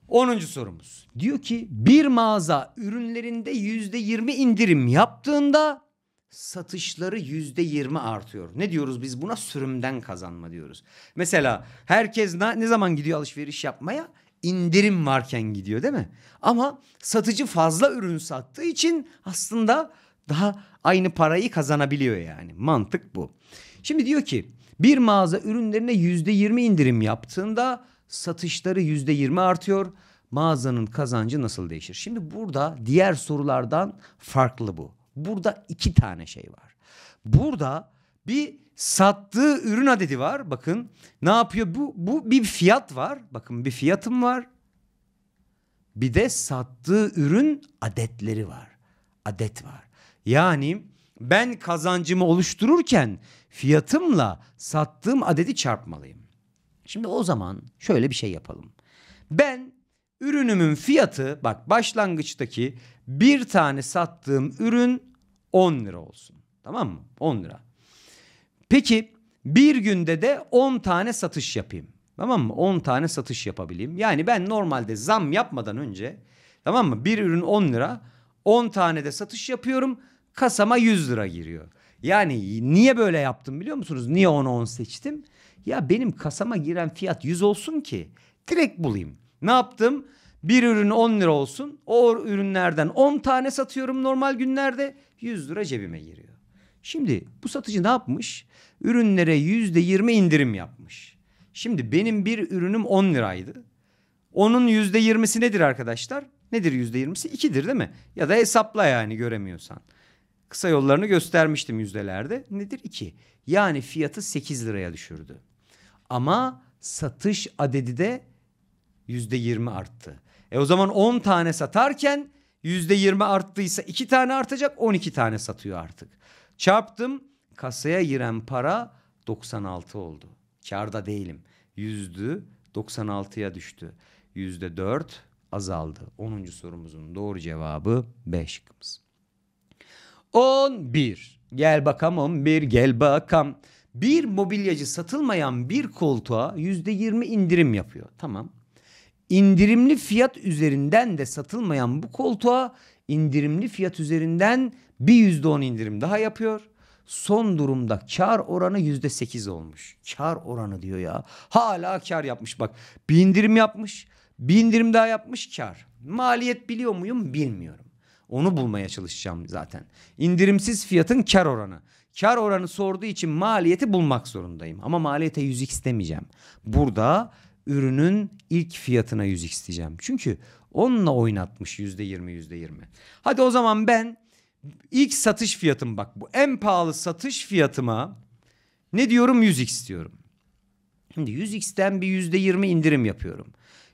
10. sorumuz. Diyor ki bir mağaza ürünlerinde yüzde 20 indirim yaptığında satışları yüzde yirmi artıyor. Ne diyoruz biz buna? Sürümden kazanma diyoruz. Mesela herkes ne, ne zaman gidiyor alışveriş yapmaya? indirim varken gidiyor değil mi? Ama satıcı fazla ürün sattığı için aslında daha aynı parayı kazanabiliyor yani. Mantık bu. Şimdi diyor ki bir mağaza ürünlerine yüzde yirmi indirim yaptığında satışları yüzde yirmi artıyor. Mağazanın kazancı nasıl değişir? Şimdi burada diğer sorulardan farklı bu. Burada iki tane şey var. Burada bir sattığı ürün adedi var. Bakın ne yapıyor? Bu, bu bir fiyat var. Bakın bir fiyatım var. Bir de sattığı ürün adetleri var. Adet var. Yani ben kazancımı oluştururken fiyatımla sattığım adedi çarpmalıyım. Şimdi o zaman şöyle bir şey yapalım. Ben ürünümün fiyatı bak başlangıçtaki bir tane sattığım ürün 10 lira olsun. Tamam mı? 10 lira. Peki bir günde de 10 tane satış yapayım. Tamam mı? 10 tane satış yapabileyim. Yani ben normalde zam yapmadan önce tamam mı? Bir ürün 10 lira 10 tane de satış yapıyorum. Kasama 100 lira giriyor. Yani niye böyle yaptım biliyor musunuz? Niye 10'a 10 seçtim? Ya benim kasama giren fiyat 100 olsun ki direkt bulayım. Ne yaptım? Bir ürün 10 lira olsun. O ürünlerden 10 tane satıyorum normal günlerde. 100 lira cebime giriyor. Şimdi bu satıcı ne yapmış? Ürünlere yüzde yirmi indirim yapmış. Şimdi benim bir ürünüm on liraydı. Onun yüzde yirmisi nedir arkadaşlar? Nedir yüzde yirmisi? İkidir değil mi? Ya da hesapla yani göremiyorsan. Kısa yollarını göstermiştim yüzdelerde. Nedir? İki. Yani fiyatı sekiz liraya düşürdü. Ama satış adedi de yüzde yirmi arttı. E o zaman on tane satarken yüzde yirmi arttıysa iki tane artacak on iki tane satıyor artık. Çarptım kasaya giren para 96 oldu. Karda değilim. Yüzdü 96'ya düştü. Yüzde 4 azaldı. 10. sorumuzun doğru cevabı B şıkkımız. 11. Gel bakam 11 gel bakam. Bir mobilyacı satılmayan bir koltuğa yüzde yirmi indirim yapıyor. Tamam. İndirimli fiyat üzerinden de satılmayan bu koltuğa indirimli fiyat üzerinden bir yüzde on indirim daha yapıyor. Son durumda kar oranı yüzde sekiz olmuş. Kar oranı diyor ya. Hala kar yapmış bak. Bir indirim yapmış. Bir indirim daha yapmış kar. Maliyet biliyor muyum bilmiyorum. Onu bulmaya çalışacağım zaten. İndirimsiz fiyatın kar oranı. Kar oranı sorduğu için maliyeti bulmak zorundayım. Ama maliyete 100x demeyeceğim. Burada ürünün ilk fiyatına 100x diyeceğim. Çünkü onunla oynatmış %20 %20. Hadi o zaman ben İlk satış fiyatım bak bu en pahalı satış fiyatıma ne diyorum 100x diyorum. Şimdi 100x'ten bir %20 indirim yapıyorum.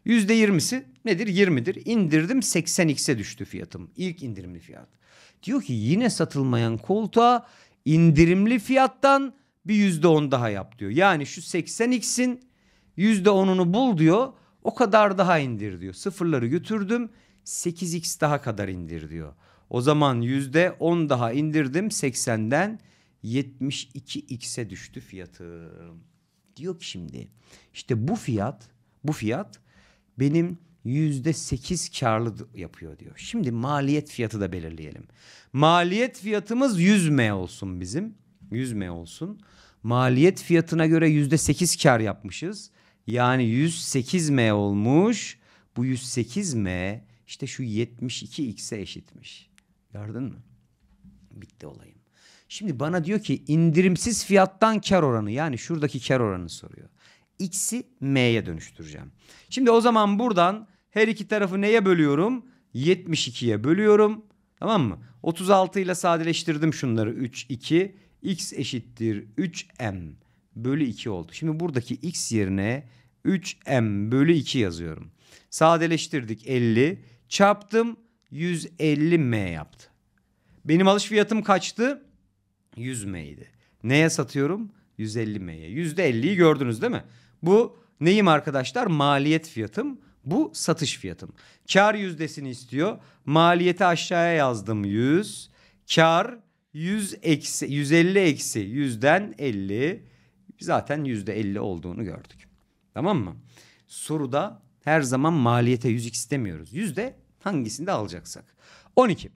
%20'si nedir? 20'dir. İndirdim 80x'e düştü fiyatım. İlk indirimli fiyat. Diyor ki yine satılmayan koltuğa indirimli fiyattan bir %10 daha yap diyor. Yani şu 80x'in %10'unu bul diyor. O kadar daha indir diyor. Sıfırları götürdüm. 8x daha kadar indir diyor. O zaman yüzde on daha indirdim 80'den 72x'e düştü fiyatı. Diyor ki şimdi işte bu fiyat bu fiyat benim yüzde sekiz karlı yapıyor diyor. Şimdi maliyet fiyatı da belirleyelim. Maliyet fiyatımız 100M olsun bizim. 100M olsun. Maliyet fiyatına göre yüzde sekiz kar yapmışız. Yani 108M olmuş. Bu 108M işte şu 72x'e eşitmiş. Gördün mı? Bitti olayım. Şimdi bana diyor ki indirimsiz fiyattan kar oranı yani şuradaki kar oranı soruyor. X'i M'ye dönüştüreceğim. Şimdi o zaman buradan her iki tarafı neye bölüyorum? 72'ye bölüyorum. Tamam mı? 36 ile sadeleştirdim şunları 3, 2. X eşittir 3M bölü 2 oldu. Şimdi buradaki X yerine 3M bölü 2 yazıyorum. Sadeleştirdik 50. Çarptım 150 M yaptı. Benim alış fiyatım kaçtı? 100 M'ydi. Neye satıyorum? 150 M'ye. %50'yi gördünüz değil mi? Bu neyim arkadaşlar? Maliyet fiyatım. Bu satış fiyatım. Kar yüzdesini istiyor. Maliyeti aşağıya yazdım 100. Kar 100 eksi 150 eksi 100'den 50 zaten %50 olduğunu gördük. Tamam mı? Soruda her zaman maliyete 100x demiyoruz. Yüzde Hangisini de alacaksak. 12.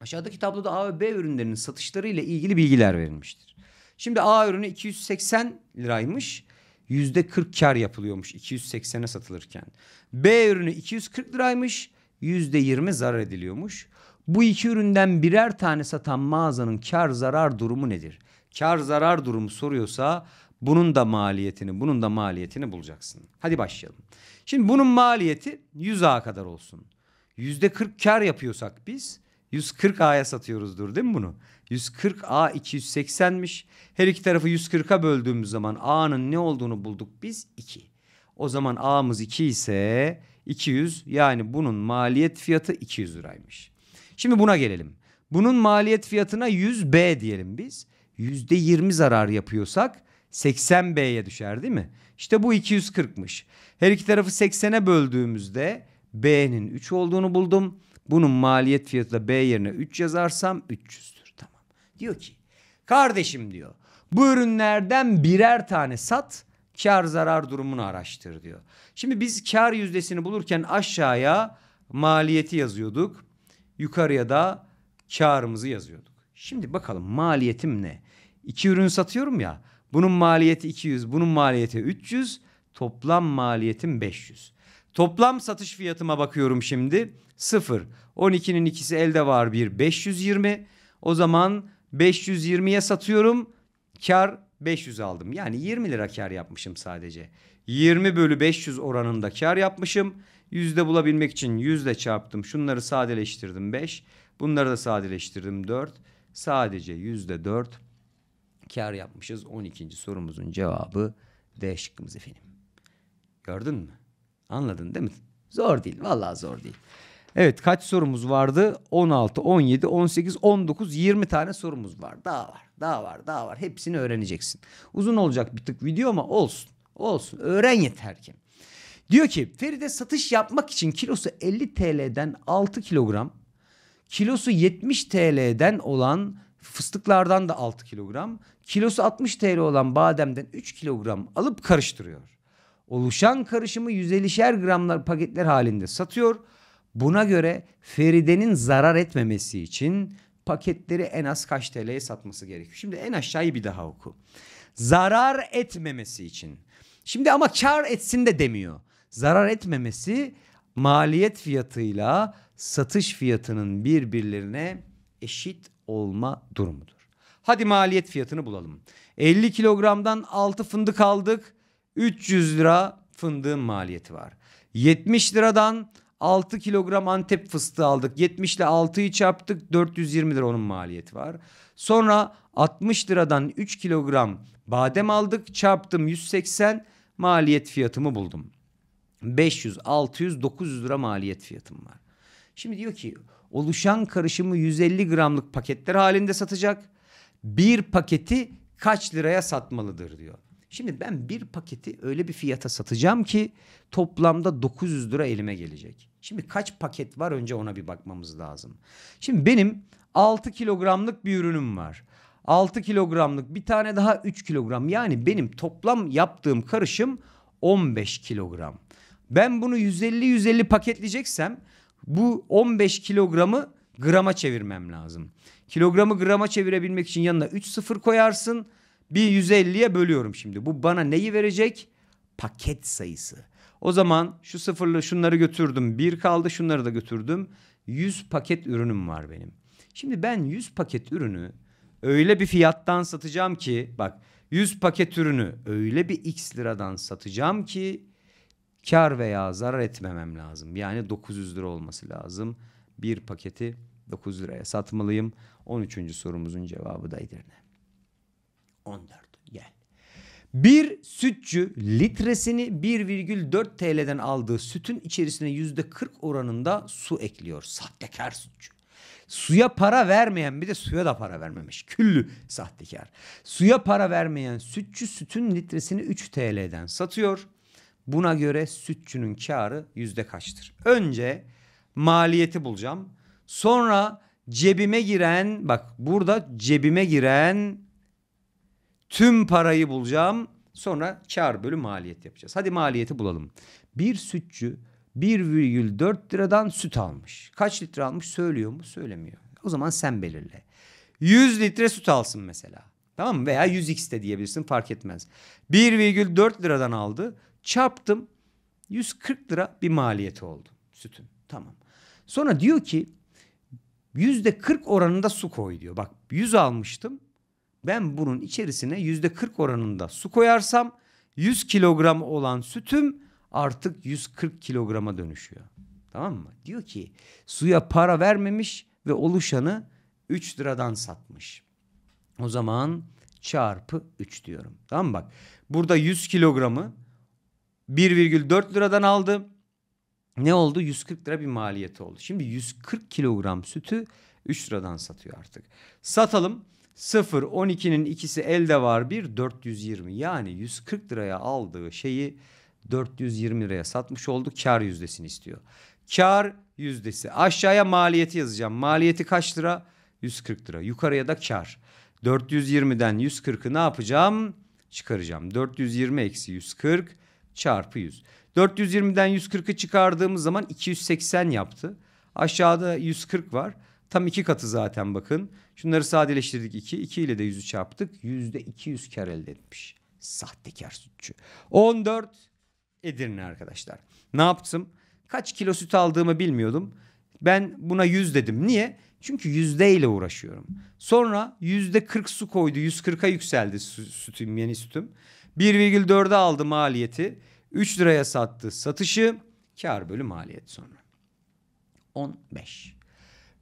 Aşağıdaki tabloda A ve B ürünlerinin satışları ile ilgili bilgiler verilmiştir. Şimdi A ürünü 280 liraymış. Yüzde 40 kar yapılıyormuş 280'e satılırken. B ürünü 240 liraymış. Yüzde 20 zarar ediliyormuş. Bu iki üründen birer tane satan mağazanın kar zarar durumu nedir? Kar zarar durumu soruyorsa bunun da maliyetini, bunun da maliyetini bulacaksın. Hadi başlayalım. Şimdi bunun maliyeti 100A kadar olsun yüzde 40 kar yapıyorsak biz 140 A'ya satıyoruzdur değil mi bunu? 140 A 280'miş. Her iki tarafı 140'a böldüğümüz zaman A'nın ne olduğunu bulduk biz 2. O zaman A'mız 2 ise 200 yani bunun maliyet fiyatı 200 liraymış. Şimdi buna gelelim. Bunun maliyet fiyatına 100 B diyelim biz. %20 zarar yapıyorsak 80 B'ye düşer değil mi? İşte bu 240'mış. Her iki tarafı 80'e böldüğümüzde B'nin 3 olduğunu buldum. Bunun maliyet fiyatı da B yerine 3 yazarsam 300'dür. Tamam. Diyor ki kardeşim diyor bu ürünlerden birer tane sat kar zarar durumunu araştır diyor. Şimdi biz kar yüzdesini bulurken aşağıya maliyeti yazıyorduk. Yukarıya da karımızı yazıyorduk. Şimdi bakalım maliyetim ne? İki ürün satıyorum ya. Bunun maliyeti 200, bunun maliyeti 300, toplam maliyetim 500. Toplam satış fiyatıma bakıyorum şimdi. 0. 12'nin ikisi elde var bir 520. O zaman 520'ye satıyorum. Kar 500 aldım. Yani 20 lira kar yapmışım sadece. 20 bölü 500 oranında kar yapmışım. Yüzde bulabilmek için yüzde çarptım. Şunları sadeleştirdim 5. Bunları da sadeleştirdim 4. Sadece yüzde 4 kar yapmışız. 12. sorumuzun cevabı D şıkkımız efendim. Gördün mü? Anladın değil mi? Zor değil. Vallahi zor değil. Evet kaç sorumuz vardı? 16, 17, 18, 19, 20 tane sorumuz var. Daha var, daha var, daha var. Hepsini öğreneceksin. Uzun olacak bir tık video ama olsun. Olsun. Öğren yeter ki. Diyor ki Feride satış yapmak için kilosu 50 TL'den 6 kilogram, kilosu 70 TL'den olan fıstıklardan da 6 kilogram, kilosu 60 TL olan bademden 3 kilogram alıp karıştırıyor. Oluşan karışımı 150'şer gramlar paketler halinde satıyor. Buna göre Feride'nin zarar etmemesi için paketleri en az kaç TL'ye satması gerekiyor? Şimdi en aşağıyı bir daha oku. Zarar etmemesi için. Şimdi ama kar etsin de demiyor. Zarar etmemesi maliyet fiyatıyla satış fiyatının birbirlerine eşit olma durumudur. Hadi maliyet fiyatını bulalım. 50 kilogramdan 6 fındık aldık. 300 lira fındığın maliyeti var. 70 liradan 6 kilogram Antep fıstığı aldık. 70 ile 6'yı çarptık. 420 lira onun maliyeti var. Sonra 60 liradan 3 kilogram badem aldık. Çarptım 180 maliyet fiyatımı buldum. 500, 600, 900 lira maliyet fiyatım var. Şimdi diyor ki oluşan karışımı 150 gramlık paketler halinde satacak. Bir paketi kaç liraya satmalıdır diyor. Şimdi ben bir paketi öyle bir fiyata satacağım ki toplamda 900 lira elime gelecek. Şimdi kaç paket var önce ona bir bakmamız lazım. Şimdi benim 6 kilogramlık bir ürünüm var. 6 kilogramlık bir tane daha 3 kilogram. Yani benim toplam yaptığım karışım 15 kilogram. Ben bunu 150-150 paketleyeceksem bu 15 kilogramı grama çevirmem lazım. Kilogramı grama çevirebilmek için yanına 3 sıfır koyarsın. Bir 150'ye bölüyorum şimdi. Bu bana neyi verecek? Paket sayısı. O zaman şu sıfırlı şunları götürdüm. Bir kaldı şunları da götürdüm. 100 paket ürünüm var benim. Şimdi ben 100 paket ürünü öyle bir fiyattan satacağım ki bak 100 paket ürünü öyle bir x liradan satacağım ki kar veya zarar etmemem lazım. Yani 900 lira olması lazım. Bir paketi 9 liraya satmalıyım. 13. sorumuzun cevabı da Edirne. 14. Gel. Bir sütçü litresini 1,4 TL'den aldığı sütün içerisine %40 oranında su ekliyor. Sahtekar sütçü. Suya para vermeyen bir de suya da para vermemiş. Küllü sahtekar. Suya para vermeyen sütçü sütün litresini 3 TL'den satıyor. Buna göre sütçünün karı yüzde kaçtır? Önce maliyeti bulacağım. Sonra cebime giren bak burada cebime giren Tüm parayı bulacağım. Sonra kar bölü maliyet yapacağız. Hadi maliyeti bulalım. Bir sütçü 1,4 liradan süt almış. Kaç litre almış söylüyor mu? Söylemiyor. O zaman sen belirle. 100 litre süt alsın mesela. Tamam mı? Veya 100x de diyebilirsin fark etmez. 1,4 liradan aldı. Çarptım. 140 lira bir maliyeti oldu sütün. Tamam. Sonra diyor ki %40 oranında su koy diyor. Bak 100 almıştım ben bunun içerisine yüzde %40 oranında su koyarsam 100 kilogram olan sütüm artık 140 kilograma dönüşüyor. Tamam mı? Diyor ki suya para vermemiş ve oluşanı 3 liradan satmış. O zaman çarpı 3 diyorum. Tamam mı bak? Burada 100 kilogramı 1,4 liradan aldı. Ne oldu? 140 lira bir maliyeti oldu. Şimdi 140 kilogram sütü 3 liradan satıyor artık. Satalım. 0 12'nin ikisi elde var bir 420 yani 140 liraya aldığı şeyi 420 liraya satmış oldu kar yüzdesini istiyor. Kar yüzdesi aşağıya maliyeti yazacağım maliyeti kaç lira 140 lira yukarıya da kar 420'den 140'ı ne yapacağım çıkaracağım 420 eksi 140 çarpı 100 420'den 140'ı çıkardığımız zaman 280 yaptı aşağıda 140 var Tam iki katı zaten bakın. Şunları sadeleştirdik iki 2 ile de 100'ü çarptık. yüz kar elde etmiş. Sahtekar sütçü. 14 Edirne arkadaşlar. Ne yaptım? Kaç kilo süt aldığımı bilmiyordum. Ben buna yüz dedim. Niye? Çünkü yüzde ile uğraşıyorum. Sonra yüzde kırk su koydu. Yüz kırka yükseldi sütüm, yeni sütüm. 1,4'e aldı maliyeti. 3 liraya sattı satışı. Kar bölü maliyet sonra. 15.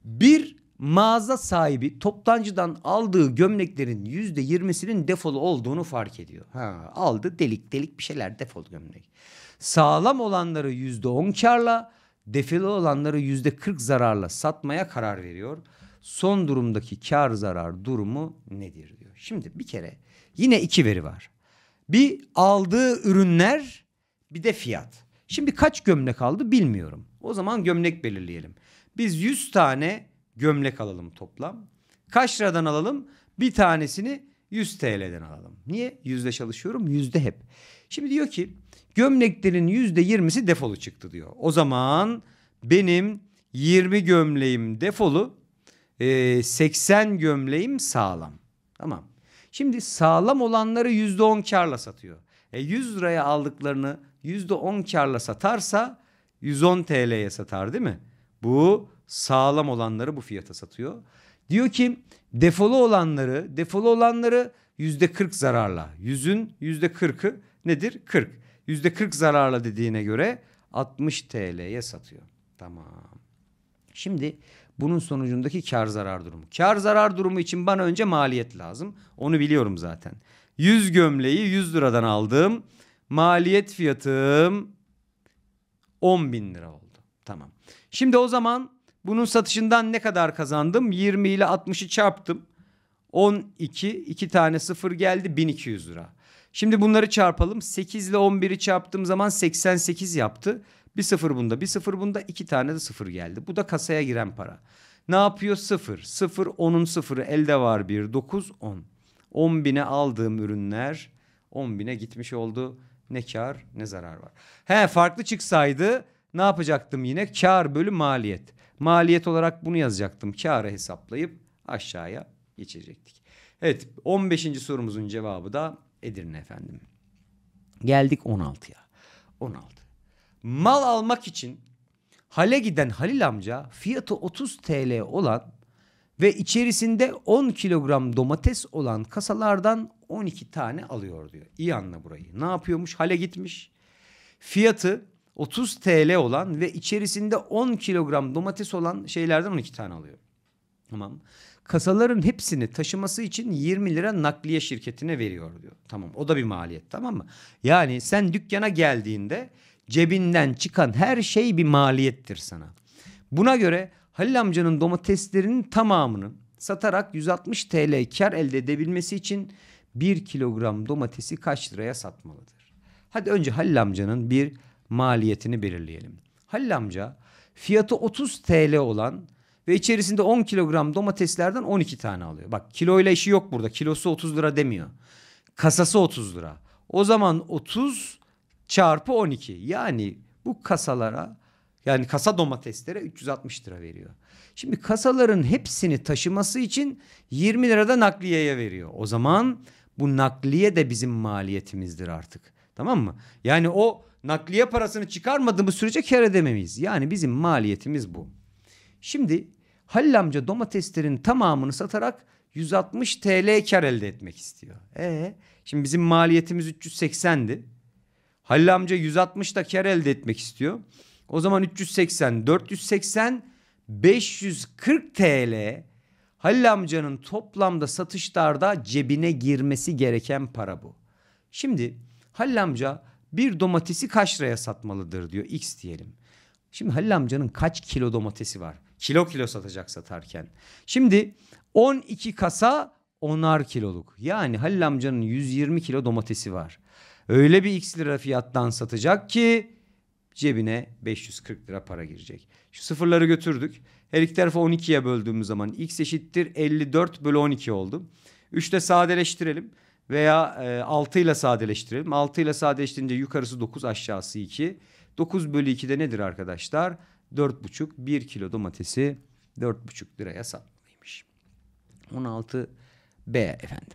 Bir mağaza sahibi toptancıdan aldığı gömleklerin yüzde yirmisinin defolu olduğunu fark ediyor. Ha, aldı delik delik bir şeyler defol gömlek. Sağlam olanları yüzde on karla defolu olanları yüzde kırk zararla satmaya karar veriyor. Son durumdaki kar zarar durumu nedir diyor. Şimdi bir kere yine iki veri var. Bir aldığı ürünler bir de fiyat. Şimdi kaç gömlek aldı bilmiyorum. O zaman gömlek belirleyelim. Biz 100 tane gömlek alalım toplam. Kaç liradan alalım? Bir tanesini 100 TL'den alalım. Niye? Yüzde çalışıyorum. Yüzde hep. Şimdi diyor ki gömleklerin yüzde yirmisi defolu çıktı diyor. O zaman benim 20 gömleğim defolu 80 e, gömleğim sağlam. Tamam. Şimdi sağlam olanları yüzde on karla satıyor. E 100 liraya aldıklarını yüzde on karla satarsa 110 TL'ye satar değil mi? Bu sağlam olanları bu fiyata satıyor. Diyor ki defolu olanları, defolu olanları yüzde 40 zararla. Yüzün yüzde 40'ı nedir? 40. Yüzde 40 zararla dediğine göre 60 TL'ye satıyor. Tamam. Şimdi bunun sonucundaki kar zarar durumu. Kar zarar durumu için bana önce maliyet lazım. Onu biliyorum zaten. 100 gömleği 100 liradan aldım. Maliyet fiyatım 10 bin lira oldu. Tamam. Şimdi o zaman bunun satışından ne kadar kazandım? 20 ile 60'ı çarptım. 12, 2 tane 0 geldi 1200 lira. Şimdi bunları çarpalım. 8 ile 11'i çarptığım zaman 88 yaptı. Bir sıfır bunda, bir sıfır bunda, iki tane de sıfır geldi. Bu da kasaya giren para. Ne yapıyor? Sıfır. Sıfır, onun sıfırı elde var bir. Dokuz, on. On bine aldığım ürünler on bine gitmiş oldu. Ne kar ne zarar var. He farklı çıksaydı ne yapacaktım yine? Kar bölü maliyet. Maliyet olarak bunu yazacaktım. Karı hesaplayıp aşağıya geçecektik. Evet 15. sorumuzun cevabı da Edirne efendim. Geldik 16'ya. 16. Mal almak için hale giden Halil amca fiyatı 30 TL olan ve içerisinde 10 kilogram domates olan kasalardan 12 tane alıyor diyor. İyi anla burayı. Ne yapıyormuş? Hale gitmiş. Fiyatı 30 TL olan ve içerisinde 10 kilogram domates olan şeylerden 12 tane alıyor. Tamam. Kasaların hepsini taşıması için 20 lira nakliye şirketine veriyor diyor. Tamam o da bir maliyet tamam mı? Yani sen dükkana geldiğinde cebinden çıkan her şey bir maliyettir sana. Buna göre Halil amcanın domateslerinin tamamını satarak 160 TL kar elde edebilmesi için 1 kilogram domatesi kaç liraya satmalıdır? Hadi önce Halil amcanın bir maliyetini belirleyelim. Halil amca fiyatı 30 TL olan ve içerisinde 10 kilogram domateslerden 12 tane alıyor. Bak kiloyla işi yok burada. Kilosu 30 lira demiyor. Kasası 30 lira. O zaman 30 çarpı 12. Yani bu kasalara yani kasa domateslere 360 lira veriyor. Şimdi kasaların hepsini taşıması için 20 lirada nakliyeye veriyor. O zaman bu nakliye de bizim maliyetimizdir artık. Tamam mı? Yani o nakliye parasını çıkarmadığımız sürece kar edemeyiz. Yani bizim maliyetimiz bu. Şimdi Halil amca domateslerin tamamını satarak 160 TL kar elde etmek istiyor. E şimdi bizim maliyetimiz 380'di. Halil amca 160 da kar elde etmek istiyor. O zaman 380, 480, 540 TL Halil amcanın toplamda satışlarda cebine girmesi gereken para bu. Şimdi Halil amca bir domatesi kaç liraya satmalıdır diyor X diyelim. Şimdi Halil amcanın kaç kilo domatesi var? Kilo kilo satacak satarken. Şimdi 12 kasa 10'ar kiloluk. Yani Halil amcanın 120 kilo domatesi var. Öyle bir X lira fiyattan satacak ki cebine 540 lira para girecek. Şu sıfırları götürdük. Her iki tarafı 12'ye böldüğümüz zaman x eşittir 54 bölü 12 oldu. 3 sadeleştirelim veya e, 6 ile sadeleştirelim. 6 ile sadeleştirince yukarısı 9 aşağısı 2. 9 bölü 2 de nedir arkadaşlar? 4,5 1 kilo domatesi 4,5 liraya satmalıymış. 16 B efendim.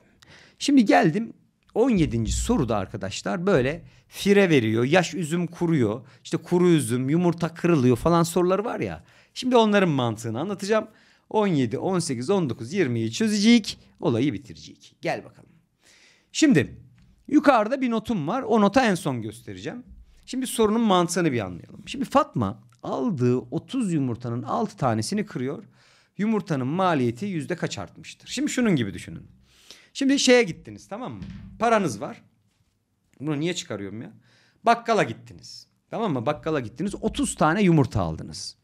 Şimdi geldim 17. soruda arkadaşlar böyle fire veriyor. Yaş üzüm kuruyor. İşte kuru üzüm, yumurta kırılıyor falan soruları var ya. Şimdi onların mantığını anlatacağım. 17, 18, 19, 20'yi çözecek. Olayı bitirecek. Gel bakalım. Şimdi yukarıda bir notum var. O nota en son göstereceğim. Şimdi sorunun mantığını bir anlayalım. Şimdi Fatma aldığı 30 yumurtanın 6 tanesini kırıyor. Yumurtanın maliyeti yüzde kaç artmıştır? Şimdi şunun gibi düşünün. Şimdi şeye gittiniz tamam mı? Paranız var. Bunu niye çıkarıyorum ya? Bakkala gittiniz. Tamam mı? Bakkala gittiniz. 30 tane yumurta aldınız.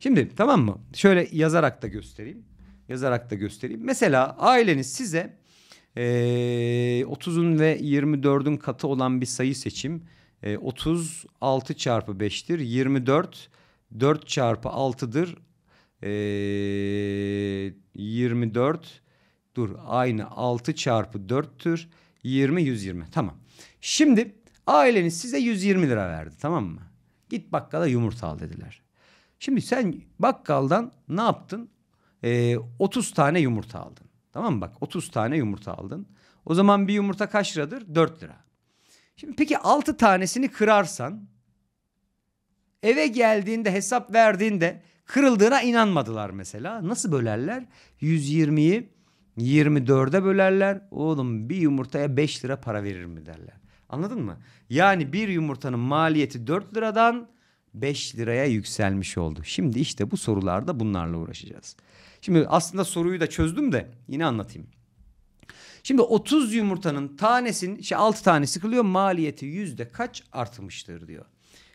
Şimdi tamam mı? Şöyle yazarak da göstereyim. Yazarak da göstereyim. Mesela aileniz size e, ee, 30'un ve 24'ün katı olan bir sayı seçim. E, 30 6 çarpı 5'tir. 24 4 çarpı 6'dır. E, 24 dur aynı 6 çarpı 4'tür. 20 120 tamam. Şimdi aileniz size 120 lira verdi tamam mı? Git bakkala yumurta al dediler. Şimdi sen bakkaldan ne yaptın? Ee, 30 tane yumurta aldın. Tamam mı bak 30 tane yumurta aldın. O zaman bir yumurta kaç liradır? 4 lira. Şimdi peki 6 tanesini kırarsan eve geldiğinde hesap verdiğinde kırıldığına inanmadılar mesela. Nasıl bölerler? 120'yi 24'e bölerler. Oğlum bir yumurtaya 5 lira para verir mi derler. Anladın mı? Yani bir yumurtanın maliyeti 4 liradan 5 liraya yükselmiş oldu. Şimdi işte bu sorularda bunlarla uğraşacağız. Şimdi aslında soruyu da çözdüm de yine anlatayım. Şimdi 30 yumurtanın tanesinin işte şey, 6 tane sıkılıyor maliyeti yüzde kaç artmıştır diyor.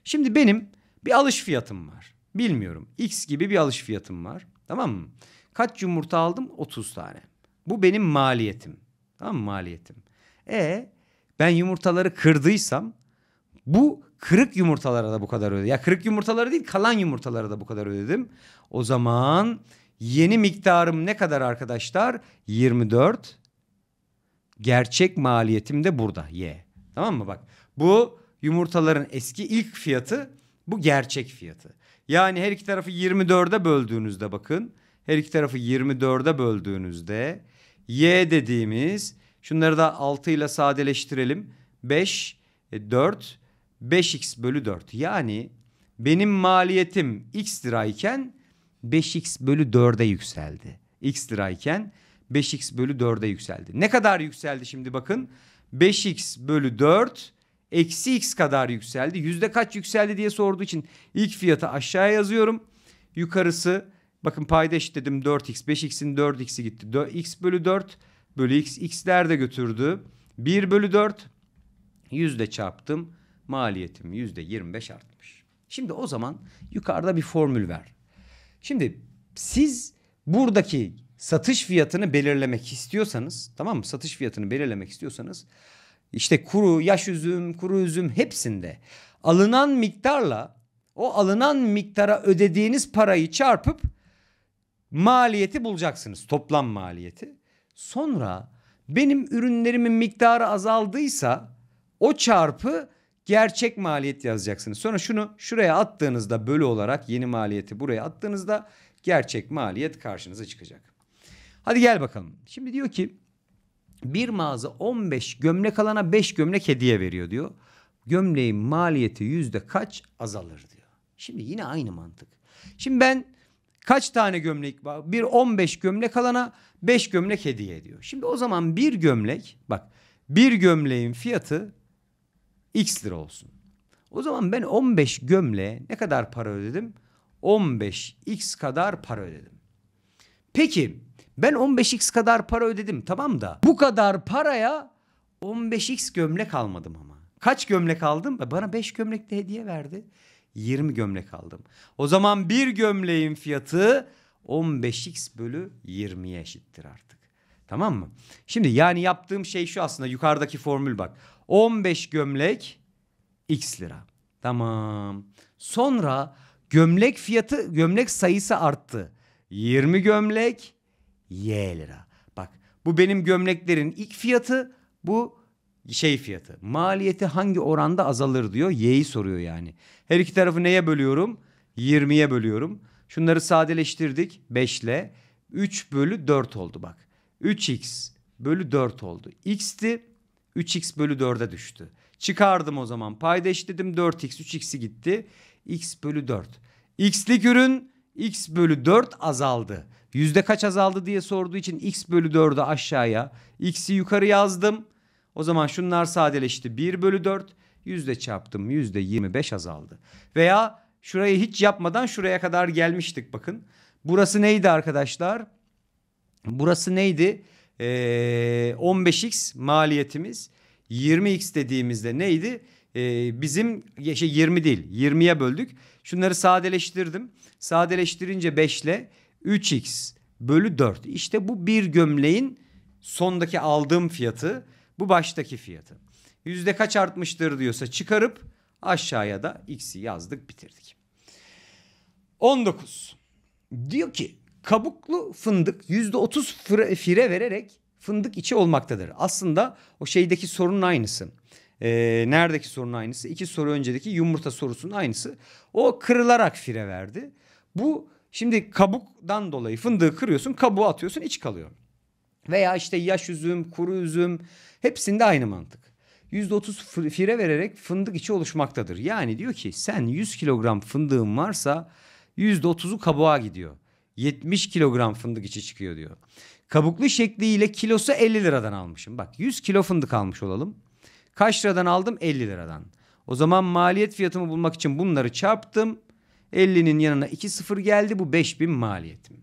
Şimdi benim bir alış fiyatım var. Bilmiyorum x gibi bir alış fiyatım var. Tamam mı? Kaç yumurta aldım? 30 tane. Bu benim maliyetim. Tamam mı maliyetim? E ben yumurtaları kırdıysam bu kırık yumurtalara da bu kadar ödedim. Ya kırık yumurtaları değil kalan yumurtalara da bu kadar ödedim. O zaman Yeni miktarım ne kadar arkadaşlar? 24. Gerçek maliyetim de burada. Y. Tamam mı? Bak bu yumurtaların eski ilk fiyatı bu gerçek fiyatı. Yani her iki tarafı 24'e böldüğünüzde bakın. Her iki tarafı 24'e böldüğünüzde Y dediğimiz şunları da 6 ile sadeleştirelim. 5, 4, 5x bölü 4. Yani benim maliyetim x lirayken 5x bölü 4'e yükseldi. x lirayken 5x bölü 4'e yükseldi. Ne kadar yükseldi şimdi bakın. 5x bölü 4 eksi x kadar yükseldi. Yüzde kaç yükseldi diye sorduğu için ilk fiyatı aşağıya yazıyorum. Yukarısı bakın payda eşitledim 4x 5x'in 4x'i gitti. 4, x bölü 4 bölü x x'ler de götürdü. 1 bölü 4 yüzde çarptım. Maliyetim yüzde 25 artmış. Şimdi o zaman yukarıda bir formül ver. Şimdi siz buradaki satış fiyatını belirlemek istiyorsanız tamam mı? Satış fiyatını belirlemek istiyorsanız işte kuru, yaş üzüm, kuru üzüm hepsinde alınan miktarla o alınan miktara ödediğiniz parayı çarpıp maliyeti bulacaksınız. Toplam maliyeti. Sonra benim ürünlerimin miktarı azaldıysa o çarpı gerçek maliyet yazacaksınız. Sonra şunu şuraya attığınızda bölü olarak yeni maliyeti buraya attığınızda gerçek maliyet karşınıza çıkacak. Hadi gel bakalım. Şimdi diyor ki bir mağaza 15 gömlek alana 5 gömlek hediye veriyor diyor. Gömleğin maliyeti yüzde kaç azalır diyor. Şimdi yine aynı mantık. Şimdi ben kaç tane gömlek var? Bir 15 gömlek alana 5 gömlek hediye ediyor. Şimdi o zaman bir gömlek bak bir gömleğin fiyatı X lira olsun. O zaman ben 15 gömle ne kadar para ödedim? 15 X kadar para ödedim. Peki ben 15X kadar para ödedim tamam da bu kadar paraya 15X gömlek almadım ama. Kaç gömlek aldım? E, bana 5 gömlek de hediye verdi. 20 gömlek aldım. O zaman bir gömleğin fiyatı 15x bölü 20'ye eşittir artık. Tamam mı? Şimdi yani yaptığım şey şu aslında yukarıdaki formül bak. 15 gömlek x lira. Tamam. Sonra gömlek fiyatı gömlek sayısı arttı. 20 gömlek y lira. Bak bu benim gömleklerin ilk fiyatı bu şey fiyatı. Maliyeti hangi oranda azalır diyor. Y'yi soruyor yani. Her iki tarafı neye bölüyorum? 20'ye bölüyorum. Şunları sadeleştirdik 5 ile. 3 bölü 4 oldu bak. 3x bölü 4 oldu. x'ti 3x bölü 4'e düştü. Çıkardım o zaman payda eşitledim 4x 3x'i gitti. x bölü 4. x'lik ürün x bölü 4 azaldı. Yüzde kaç azaldı diye sorduğu için x bölü 4'ü aşağıya x'i yukarı yazdım. O zaman şunlar sadeleşti 1 bölü 4 yüzde çarptım yüzde 25 azaldı. Veya şurayı hiç yapmadan şuraya kadar gelmiştik bakın. Burası neydi arkadaşlar? Burası neydi? e, ee, 15x maliyetimiz 20x dediğimizde neydi? E, bizim şey 20 değil 20'ye böldük. Şunları sadeleştirdim. Sadeleştirince 5 ile 3x bölü 4. İşte bu bir gömleğin sondaki aldığım fiyatı bu baştaki fiyatı. Yüzde kaç artmıştır diyorsa çıkarıp aşağıya da x'i yazdık bitirdik. 19. Diyor ki kabuklu fındık %30 fire, fire vererek fındık içi olmaktadır. Aslında o şeydeki sorunun aynısı. E, neredeki sorunun aynısı? İki soru öncedeki yumurta sorusunun aynısı. O kırılarak fire verdi. Bu şimdi kabuktan dolayı fındığı kırıyorsun kabuğu atıyorsun iç kalıyor. Veya işte yaş üzüm, kuru üzüm hepsinde aynı mantık. %30 fire vererek fındık içi oluşmaktadır. Yani diyor ki sen 100 kilogram fındığın varsa %30'u kabuğa gidiyor. 70 kilogram fındık içi çıkıyor diyor. Kabuklu şekliyle kilosu 50 liradan almışım. Bak 100 kilo fındık almış olalım. Kaç liradan aldım? 50 liradan. O zaman maliyet fiyatımı bulmak için bunları çarptım. 50'nin yanına 2 sıfır geldi. Bu 5000 maliyetim.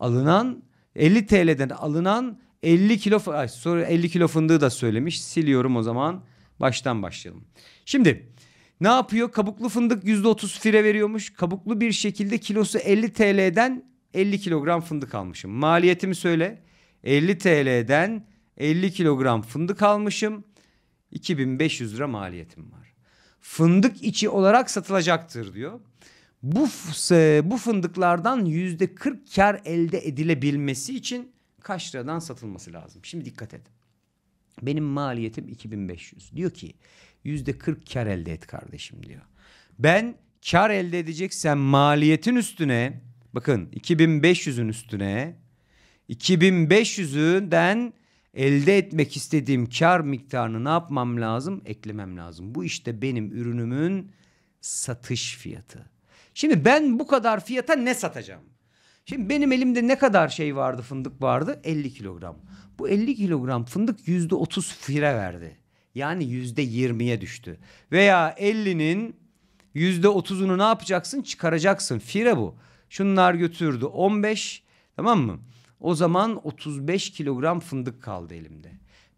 Alınan 50 TL'den alınan 50 kilo ay, sorry, 50 kilo fındığı da söylemiş. Siliyorum o zaman. Baştan başlayalım. Şimdi ne yapıyor? Kabuklu fındık %30 fire veriyormuş. Kabuklu bir şekilde kilosu 50 TL'den 50 kilogram fındık almışım. Maliyetimi söyle. 50 TL'den 50 kilogram fındık almışım. 2500 lira maliyetim var. Fındık içi olarak satılacaktır diyor. Bu, bu fındıklardan yüzde 40 kar elde edilebilmesi için kaç liradan satılması lazım? Şimdi dikkat et. Benim maliyetim 2500. Diyor ki yüzde 40 kar elde et kardeşim diyor. Ben kar elde edeceksem maliyetin üstüne Bakın 2500'ün üstüne 2500'ünden elde etmek istediğim kar miktarını ne yapmam lazım? Eklemem lazım. Bu işte benim ürünümün satış fiyatı. Şimdi ben bu kadar fiyata ne satacağım? Şimdi benim elimde ne kadar şey vardı fındık vardı? 50 kilogram. Bu 50 kilogram fındık yüzde %30 fire verdi. Yani yüzde %20'ye düştü. Veya 50'nin yüzde %30'unu ne yapacaksın? Çıkaracaksın. Fire bu. Şunlar götürdü 15 tamam mı? O zaman 35 kilogram fındık kaldı elimde.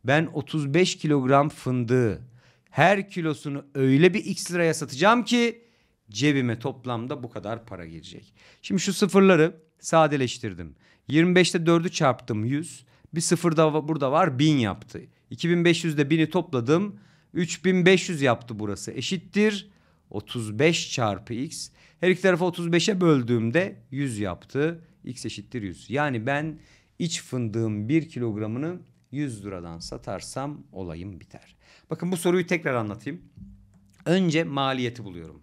Ben 35 kilogram fındığı her kilosunu öyle bir x liraya satacağım ki cebime toplamda bu kadar para girecek. Şimdi şu sıfırları sadeleştirdim. 25'te 4'ü çarptım 100. Bir sıfır da burada var 1000 yaptı. 2500'de 1000'i topladım. 3500 yaptı burası eşittir. 35 çarpı x. Her iki tarafı 35'e böldüğümde 100 yaptı. X eşittir 100. Yani ben iç fındığım 1 kilogramını 100 liradan satarsam olayım biter. Bakın bu soruyu tekrar anlatayım. Önce maliyeti buluyorum.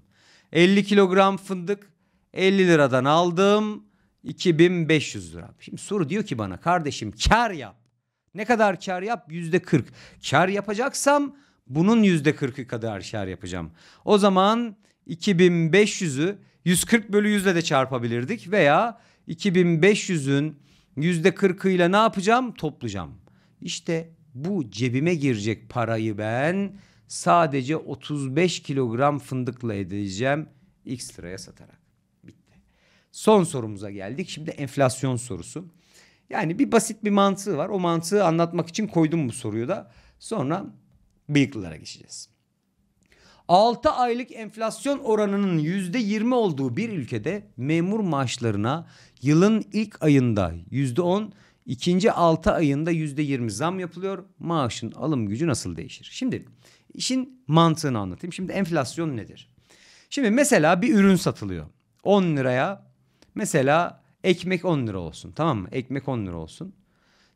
50 kilogram fındık 50 liradan aldım 2500 lira. Şimdi soru diyor ki bana kardeşim kar yap. Ne kadar kar yap? Yüzde 40. Kar yapacaksam bunun yüzde 40'ı kadar kar yapacağım. O zaman 2500'ü 140 bölü 100 ile de çarpabilirdik veya 2500'ün %40'ıyla ne yapacağım? Toplayacağım. İşte bu cebime girecek parayı ben sadece 35 kilogram fındıkla edeceğim x liraya satarak. Bitti. Son sorumuza geldik. Şimdi enflasyon sorusu. Yani bir basit bir mantığı var. O mantığı anlatmak için koydum bu soruyu da. Sonra bıyıklılara geçeceğiz. 6 aylık enflasyon oranının %20 olduğu bir ülkede memur maaşlarına yılın ilk ayında %10, ikinci 6 ayında %20 zam yapılıyor. Maaşın alım gücü nasıl değişir? Şimdi işin mantığını anlatayım. Şimdi enflasyon nedir? Şimdi mesela bir ürün satılıyor. 10 liraya mesela ekmek 10 lira olsun tamam mı? Ekmek 10 lira olsun.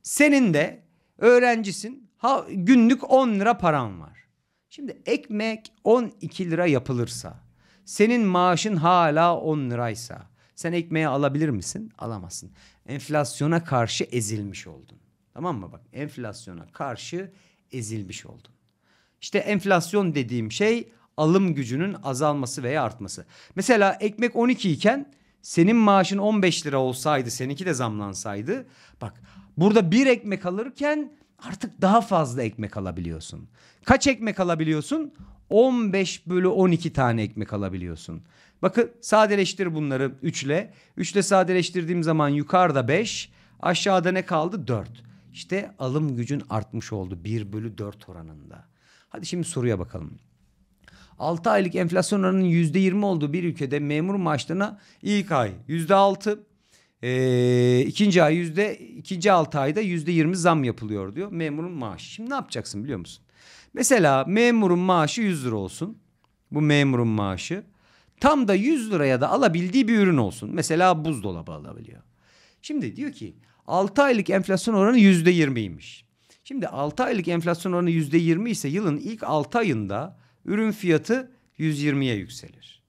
Senin de öğrencisin ha, günlük 10 lira paran var. Şimdi ekmek 12 lira yapılırsa senin maaşın hala 10 liraysa sen ekmeği alabilir misin? Alamazsın. Enflasyona karşı ezilmiş oldun. Tamam mı bak enflasyona karşı ezilmiş oldun. İşte enflasyon dediğim şey alım gücünün azalması veya artması. Mesela ekmek 12 iken senin maaşın 15 lira olsaydı seninki de zamlansaydı bak burada bir ekmek alırken artık daha fazla ekmek alabiliyorsun. Kaç ekmek alabiliyorsun? 15 bölü 12 tane ekmek alabiliyorsun. Bakın sadeleştir bunları 3 ile. 3 ile sadeleştirdiğim zaman yukarıda 5 aşağıda ne kaldı? 4. İşte alım gücün artmış oldu 1 bölü 4 oranında. Hadi şimdi soruya bakalım. 6 aylık enflasyon oranının %20 olduğu bir ülkede memur maaşlarına ilk ay %6, e, ikinci ay yüzde ikinci altı ayda yüzde yirmi zam yapılıyor diyor memurun maaşı. Şimdi ne yapacaksın biliyor musun? Mesela memurun maaşı 100 lira olsun. Bu memurun maaşı tam da 100 liraya da alabildiği bir ürün olsun. Mesela buzdolabı alabiliyor. Şimdi diyor ki 6 aylık enflasyon oranı yüzde yirmiymiş. Şimdi 6 aylık enflasyon oranı yüzde yirmi ise yılın ilk 6 ayında ürün fiyatı 120'ye yükselir.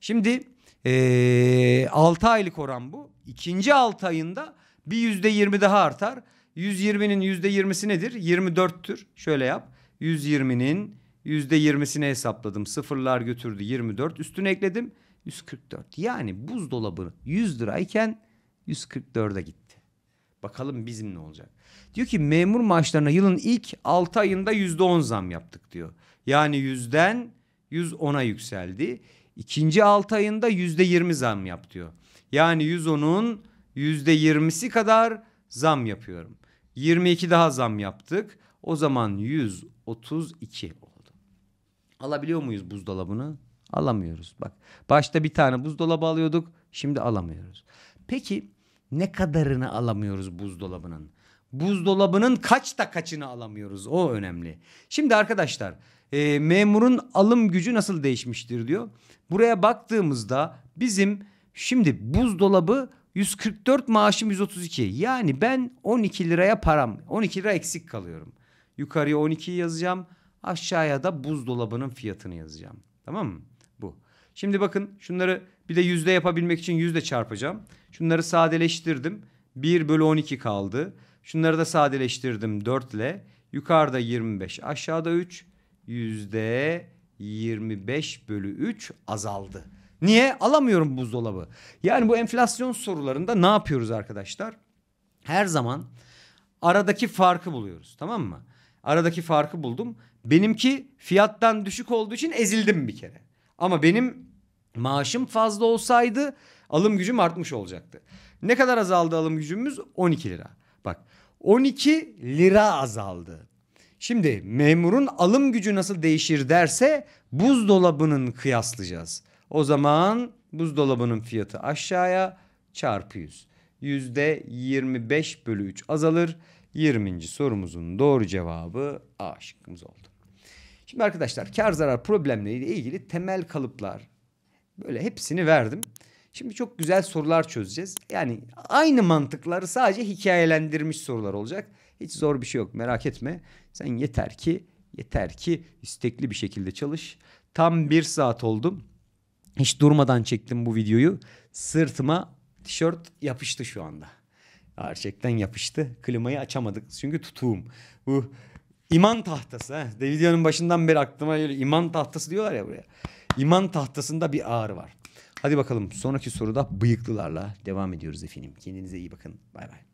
Şimdi ee, 6 aylık oran bu. İkinci 6 ayında bir yüzde %20 daha artar. 120'nin yüzde %20'si nedir? 24'tür. Şöyle yap. 120'nin yüzde %20'sini hesapladım. Sıfırlar götürdü 24. Üstüne ekledim 144. Yani buzdolabı 100 lirayken 144'e gitti. Bakalım bizim ne olacak? Diyor ki memur maaşlarına yılın ilk 6 ayında yüzde %10 zam yaptık diyor. Yani 100'den 110'a yükseldi. İkinci 6 ayında yüzde %20 zam yap diyor. Yani 110'un %20'si kadar zam yapıyorum. 22 daha zam yaptık. O zaman 132 oldu. Alabiliyor muyuz buzdolabını? Alamıyoruz. Bak başta bir tane buzdolabı alıyorduk. Şimdi alamıyoruz. Peki ne kadarını alamıyoruz buzdolabının? Buzdolabının kaçta kaçını alamıyoruz? O önemli. Şimdi arkadaşlar e, memurun alım gücü nasıl değişmiştir diyor. Buraya baktığımızda bizim Şimdi buzdolabı 144 maaşım 132. Yani ben 12 liraya param 12 lira eksik kalıyorum. Yukarıya 12 yazacağım. Aşağıya da buzdolabının fiyatını yazacağım. Tamam mı? Bu. Şimdi bakın şunları bir de yüzde yapabilmek için yüzde çarpacağım. Şunları sadeleştirdim. 1 bölü 12 kaldı. Şunları da sadeleştirdim 4 ile. Yukarıda 25 aşağıda 3. Yüzde 25 bölü 3 azaldı. Niye? Alamıyorum buzdolabı. Yani bu enflasyon sorularında ne yapıyoruz arkadaşlar? Her zaman aradaki farkı buluyoruz tamam mı? Aradaki farkı buldum. Benimki fiyattan düşük olduğu için ezildim bir kere. Ama benim maaşım fazla olsaydı alım gücüm artmış olacaktı. Ne kadar azaldı alım gücümüz? 12 lira. Bak 12 lira azaldı. Şimdi memurun alım gücü nasıl değişir derse buzdolabının kıyaslayacağız. O zaman buzdolabının fiyatı aşağıya çarpı 100. %25 bölü 3 azalır. 20. sorumuzun doğru cevabı A şıkkımız oldu. Şimdi arkadaşlar kar zarar problemleriyle ilgili temel kalıplar böyle hepsini verdim. Şimdi çok güzel sorular çözeceğiz. Yani aynı mantıkları sadece hikayelendirmiş sorular olacak. Hiç zor bir şey yok merak etme. Sen yeter ki yeter ki istekli bir şekilde çalış. Tam bir saat oldum. Hiç durmadan çektim bu videoyu. Sırtıma tişört yapıştı şu anda. Gerçekten yapıştı. Klimayı açamadık çünkü tutuğum. Bu iman tahtası. He. Videonun başından beri aklıma geliyor. İman tahtası diyorlar ya buraya. İman tahtasında bir ağrı var. Hadi bakalım sonraki soruda bıyıklılarla devam ediyoruz efendim. Kendinize iyi bakın. Bay bay.